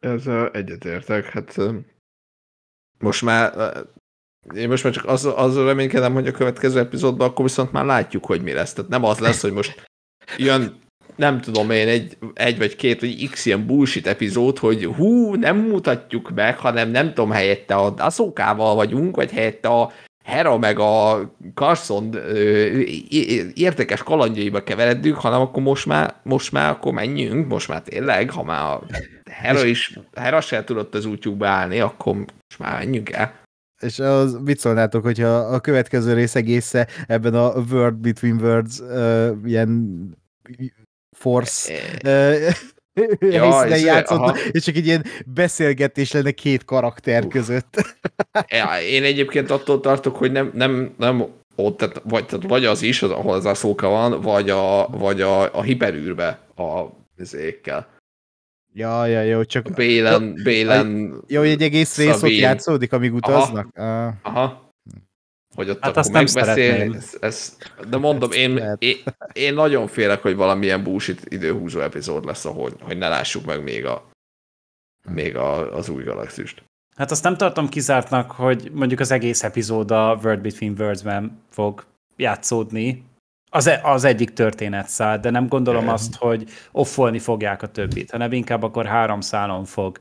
Ez egyetértek, hát most már én most már csak az, az reménykedem, hogy a következő epizódban akkor viszont már látjuk, hogy mi lesz. Tehát nem az lesz, hogy most jön nem tudom én, egy, egy vagy két, vagy x ilyen bullshit epizód, hogy hú, nem mutatjuk meg, hanem nem tudom, helyette a Dasokával vagyunk, vagy helyette a Hera meg a Carson érdekes kalandjaiba keveredünk, hanem akkor most már, most már akkor menjünk, most már tényleg, ha már a Hera is, Hera se tudott az útjukba állni, akkor most már menjünk el. És az szólnátok, hogyha a következő rész egésze ebben a Word Between Words uh, ilyen Force ja, helyszínen játszott, és csak egy ilyen beszélgetés lenne két karakter uh. között. ja, én egyébként attól tartok, hogy nem, nem, nem ott, tehát, vagy, tehát vagy az is, az, ahol az a szóka van, vagy a, vagy a, a hiperűrbe a vizékkel. Ja, ja, jó, csak... Bélen, Bélen... Jó, hogy egy egész rész ott játszódik, amíg utaznak? Aha. Uh. aha hogy ott hát akkor megbeszélni. de mondom, én, én, én nagyon félek, hogy valamilyen búsít időhúzó epizód lesz, ahogy, hogy ne lássuk meg még, a, még a, az új galaxist. Hát azt nem tartom kizártnak, hogy mondjuk az egész epizód a World Between Worlds-ben fog játszódni, az, e, az egyik történet száll, de nem gondolom azt, hogy offolni fogják a többit, hanem inkább akkor három szálon fog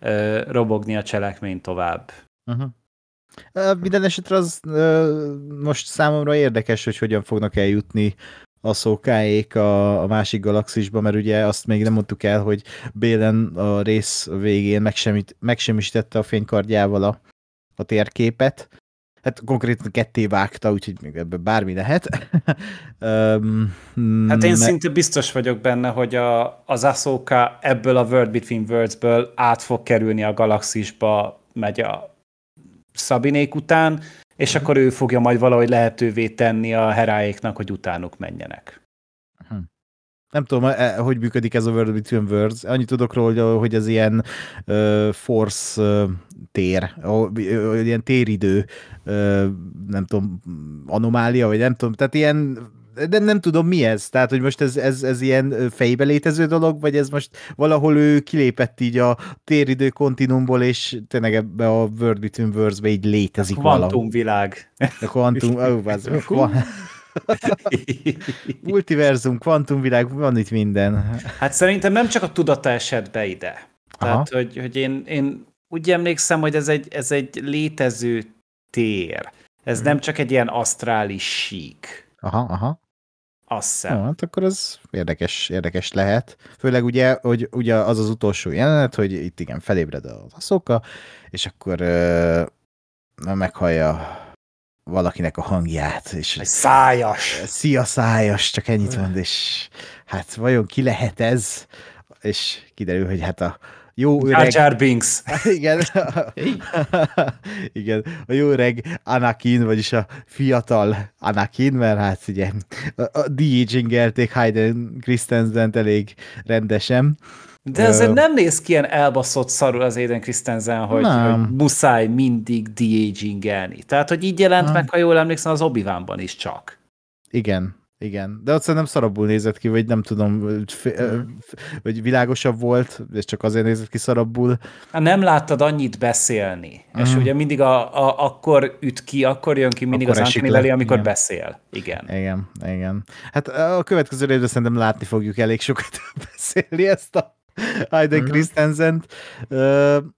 ö, robogni a cselekmény tovább. Uh-huh. Minden esetre az most számomra érdekes, hogy hogyan fognak eljutni a szókáék a, a másik galaxisba, mert ugye azt még nem mondtuk el, hogy Bélen a rész végén megsemmisít, megsemmisítette a fénykardjával a, a térképet. Hát konkrétan ketté vágta, úgyhogy még ebben bármi lehet. um, hát én ne... szinte biztos vagyok benne, hogy a, az Ahsoka ebből a World Between Worlds-ből át fog kerülni a galaxisba, megy a Szabinék után, és mhm. akkor ő fogja majd valahogy lehetővé tenni a heráéknak, hogy utánuk menjenek. Mhm. Nem tudom, e, e, hogy működik ez a World Between Worlds. Annyit tudok róla, hogy ez ilyen uh, force uh, tér, uh, ilyen téridő, uh, nem tudom, anomália, vagy nem tudom, tehát ilyen de nem tudom mi ez, tehát hogy most ez, ez, ez ilyen fejbe létező dolog, vagy ez most valahol ő kilépett így a téridő kontinumból, és tényleg ebbe a World Between worlds így létezik a kvantumvilág. A kvantum, ó, az, Multiverzum, kvantumvilág, van itt minden. Hát szerintem nem csak a tudata esett be ide. Aha. Tehát, hogy, hogy én, én úgy emlékszem, hogy ez egy, ez egy létező tér. Ez hmm. nem csak egy ilyen asztrális sík. Aha, aha. Azt hiszem. Ah, hát akkor az érdekes, érdekes lehet. Főleg ugye, hogy ugye az az utolsó jelenet, hogy itt igen, felébred a szoka, és akkor ö, meghallja valakinek a hangját. És Egy szájas! Szia szájas, csak ennyit mond, és hát vajon ki lehet ez? És kiderül, hogy hát a, jó öreg... Jar Binks. Igen. Igen. A jó öreg Anakin, vagyis a fiatal Anakin, mert hát ugye a de-agingelték Hayden Christensen-t elég rendesen. De azért nem néz ki ilyen elbaszott szarul az Aiden Christensen, hogy, nem. hogy muszáj mindig de Tehát, hogy így jelent nem. meg, ha jól emlékszem, az obi is csak. Igen. Igen, de ott szerintem szarabul nézett ki, vagy nem tudom, vagy világosabb volt, és csak azért nézett ki szarabul. Hát nem láttad annyit beszélni, mm. és mhm. ugye mindig a, a, akkor üt ki, akkor jön ki mindig akkor az Anthony Belli, amikor igen. beszél. Igen. Igen, igen. Hát a következő évben szerintem látni fogjuk elég sokat beszélni ezt a Hayden mhm. Christensen-t,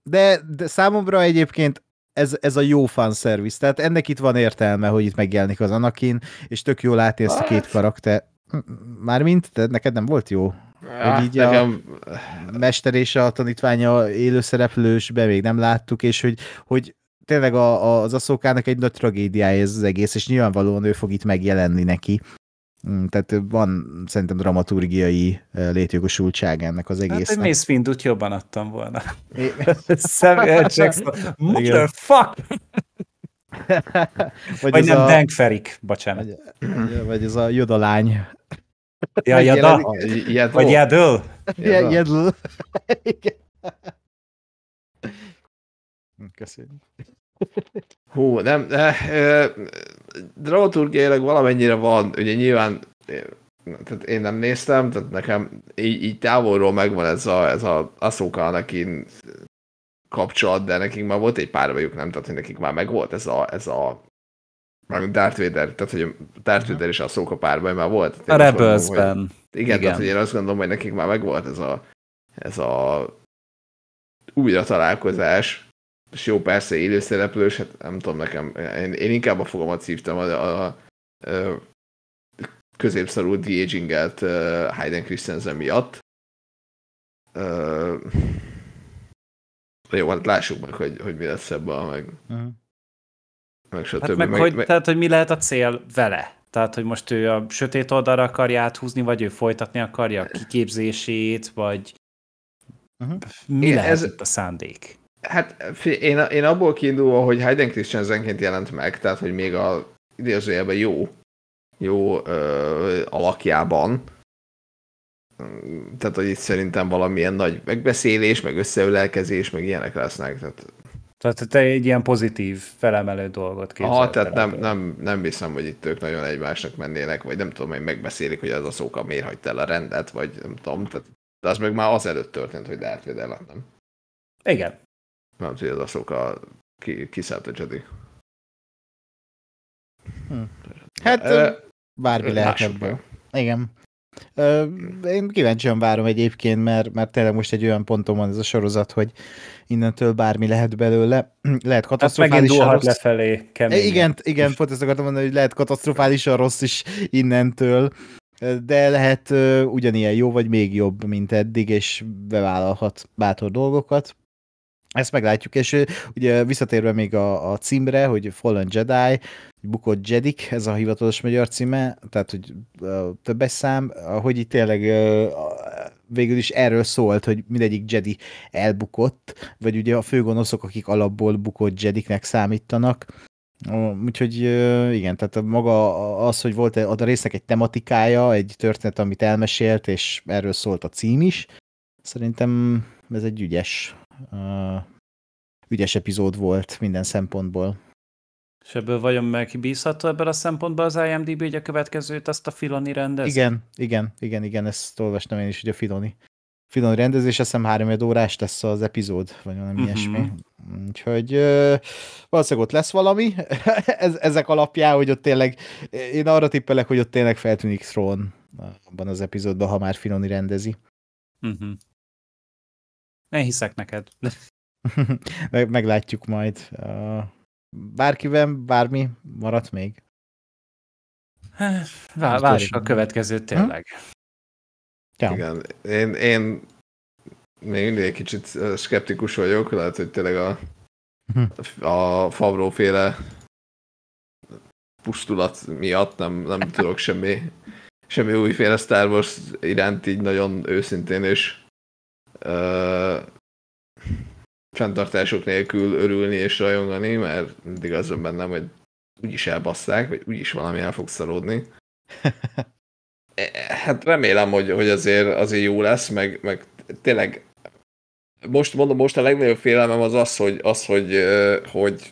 de, de számomra egyébként ez, ez a jó fanszerviz. Tehát ennek itt van értelme, hogy itt megjelenik az Anakin, és tök jól látni ezt a két hát. karakter. Mármint, te, neked nem volt jó? Ja, hogy így nekem... a mester és a tanítványa élőszereplős, be még nem láttuk, és hogy, hogy tényleg a, a, az aszókának egy nagy tragédiája ez az egész, és nyilvánvalóan ő fog itt megjelenni neki, Mm, tehát van szerintem dramaturgiai létjogosultság ennek az egész. Hát Mész Mace windu jobban adtam volna. É. Samuel Jackson. Motherfuck! vagy, vagy nem a... Dank Ferik, bocsánat. Vagy, vagy ez a Yoda lány. Ja, Yoda? Vagy Yadl? Yadl. Köszönjük. Hú, nem, de, de, dramaturgiailag valamennyire van, ugye nyilván tehát én nem néztem, tehát nekem így, így távolról megvan ez a, ez a Asoka Anakin kapcsolat, de nekik már volt egy pár vagyok, nem? Tehát, hogy nekik már megvolt ez a, ez a Darth Vader, tehát hogy Darth Vader és a Szóka párbaj már volt. A rebels Igen, igen, tehát hogy én azt gondolom, hogy nekik már megvolt ez a, ez a újra találkozás, és jó, persze élőszereplős, hát nem tudom nekem, én, én inkább a fogamat szívtam a, a, a, a középszarú de-agingelt uh, Hayden Christensen miatt. Uh, jó, hát lássuk meg, hogy, hogy mi lesz ebből, meg, uh-huh. meg Hát meg, meg, hogy, meg, tehát, hogy mi lehet a cél vele. Tehát, hogy most ő a sötét oldalra akarja áthúzni, vagy ő folytatni akarja a kiképzését, vagy uh-huh. mi Igen, lehet ez, itt a szándék? Hát én, én abból kiindulva, hogy Hayden Christensenként jelent meg, tehát hogy még a idézőjelben jó, jó ö, alakjában, tehát hogy itt szerintem valamilyen nagy megbeszélés, meg összeülelkezés, meg ilyenek lesznek. Tehát, tehát te egy ilyen pozitív, felemelő dolgot képzelsz. Ah, tehát nem, nem, nem hiszem, hogy itt ők nagyon egymásnak mennének, vagy nem tudom, hogy megbeszélik, hogy az a szóka miért hagyta el a rendet, vagy nem tudom. Tehát, de az meg már előtt történt, hogy Darth Vader lett, nem? Igen, nem tudja, tutaj lasóka ki, Jedi. Hm. hm. Hát e, bármi lehet ebből. Igen. Én kíváncsian várom egyébként, mert, mert tényleg most egy olyan ponton van ez a sorozat, hogy innentől bármi lehet belőle. Lehet hát katasztrofálisan hát rossz. lefelé Kemény. E, igen, igen pont ezt akartam mondani, hogy lehet katasztrofálisan rossz is innentől, de lehet uh, ugyanilyen jó, vagy még jobb, mint eddig, és bevállalhat bátor dolgokat. Ezt meglátjuk, és ugye visszatérve még a, a címre, hogy Fallen Jedi, Bukott Jedik, ez a hivatalos magyar címe, tehát hogy többes szám, hogy itt tényleg végül is erről szólt, hogy mindegyik Jedi elbukott, vagy ugye a főgonoszok, akik alapból bukott Jediknek számítanak, Úgyhogy igen, tehát maga az, hogy volt a résznek egy tematikája, egy történet, amit elmesélt, és erről szólt a cím is, szerintem ez egy ügyes ügyes epizód volt minden szempontból. És ebből vajon megbízható ebből a szempontból az IMDb, hogy a következőt azt a Filoni rendez? Igen, igen, igen, igen, ezt olvastam én is, hogy a Filoni. Filoni rendezés, azt hiszem három órás lesz az epizód, vagy valami uh-huh. ilyesmi. Úgyhogy ö, valószínűleg ott lesz valami Ez, ezek alapján, hogy ott tényleg, én arra tippelek, hogy ott tényleg feltűnik Throne abban az epizódban, ha már Filoni rendezi. Uh-huh. Én hiszek neked. Meg, meglátjuk majd. Bárkiben bármi maradt még? Várj. a következőt tényleg. Hm? Ja. Igen, én, én még mindig egy kicsit skeptikus vagyok, lehet, hogy tényleg a, hm. a féle pusztulat miatt nem, nem tudok semmi, semmi újféle Star Wars iránt így nagyon őszintén és uh, fenntartások nélkül örülni és rajongani, mert mindig az van bennem, hogy úgyis elbasszák, vagy úgyis valami el fog szalódni. E, hát remélem, hogy, hogy azért, azért jó lesz, meg, meg tényleg most mondom, most a legnagyobb félelmem az az, hogy, az, hogy, hogy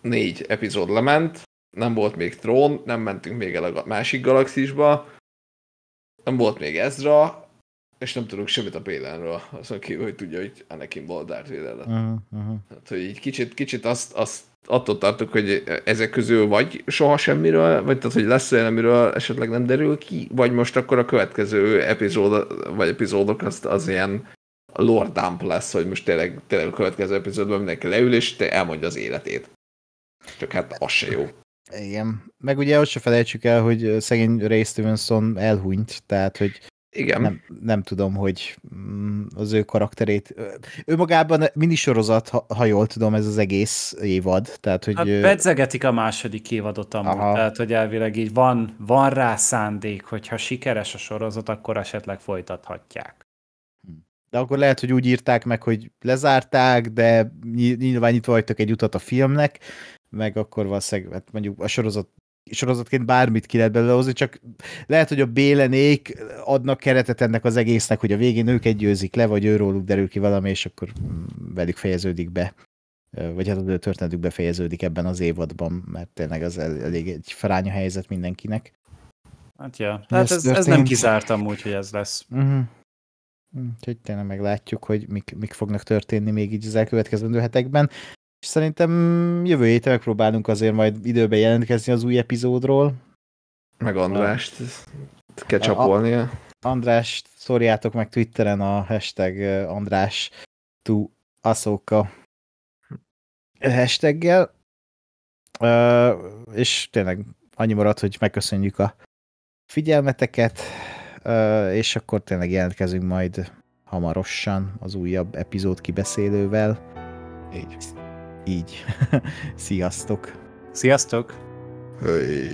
négy epizód lement, nem volt még trón, nem mentünk még el a másik galaxisba, nem volt még Ezra, és nem tudunk semmit a Bélenről, azon kívül, hogy tudja, hogy Anakin Baldárt Vader Uh-huh. Mhm, mhm. uh-huh. Hát, hogy így kicsit, kicsit azt, azt attól tartok, hogy ezek közül vagy soha semmiről, vagy tehát, hogy lesz olyan, amiről esetleg nem derül ki, vagy most akkor a következő epizód, vagy epizódok az, az ilyen Lord Dump lesz, hogy most tényleg, tényleg a következő epizódban mindenki leül, és te elmondja az életét. Csak hát az se jó. Igen. Meg ugye azt se felejtsük el, hogy szegény Ray Stevenson elhunyt, tehát hogy igen. Nem, nem tudom, hogy mm, az ő karakterét... Ő magában minisorozat, ha, ha jól tudom, ez az egész évad. Tehát, hogy... Hát bedzegetik a második évadot amúgy, Aha. tehát hogy elvileg így van, van rá szándék, hogy ha sikeres a sorozat, akkor esetleg folytathatják. De akkor lehet, hogy úgy írták meg, hogy lezárták, de nyilván nyitva hagytak egy utat a filmnek, meg akkor valószínűleg, hát mondjuk a sorozat sorozatként bármit ki lehet belőle hozni, csak lehet, hogy a bélenék adnak keretet ennek az egésznek, hogy a végén egy győzik le, vagy őróluk derül ki valami, és akkor mm, velük fejeződik be. Vagy hát a történetük befejeződik ebben az évadban, mert tényleg az elég egy fránya helyzet mindenkinek. Hát ja, hát ez, ez, ez nem kizártam úgy, hogy ez lesz. Uh-huh. Úgyhogy tényleg meglátjuk, hogy mik, mik fognak történni még így az elkövetkező hetekben. És szerintem jövő héten megpróbálunk azért majd időben jelentkezni az új epizódról. Meg Andrást kecsapolni. A, Andrást szórjátok meg Twitteren a hashtag András to Asoka hashtaggel. És tényleg annyi maradt, hogy megköszönjük a figyelmeteket, és akkor tényleg jelentkezünk majd hamarosan az újabb epizód kibeszélővel. Így így. Sziasztok! Sziasztok! Hey.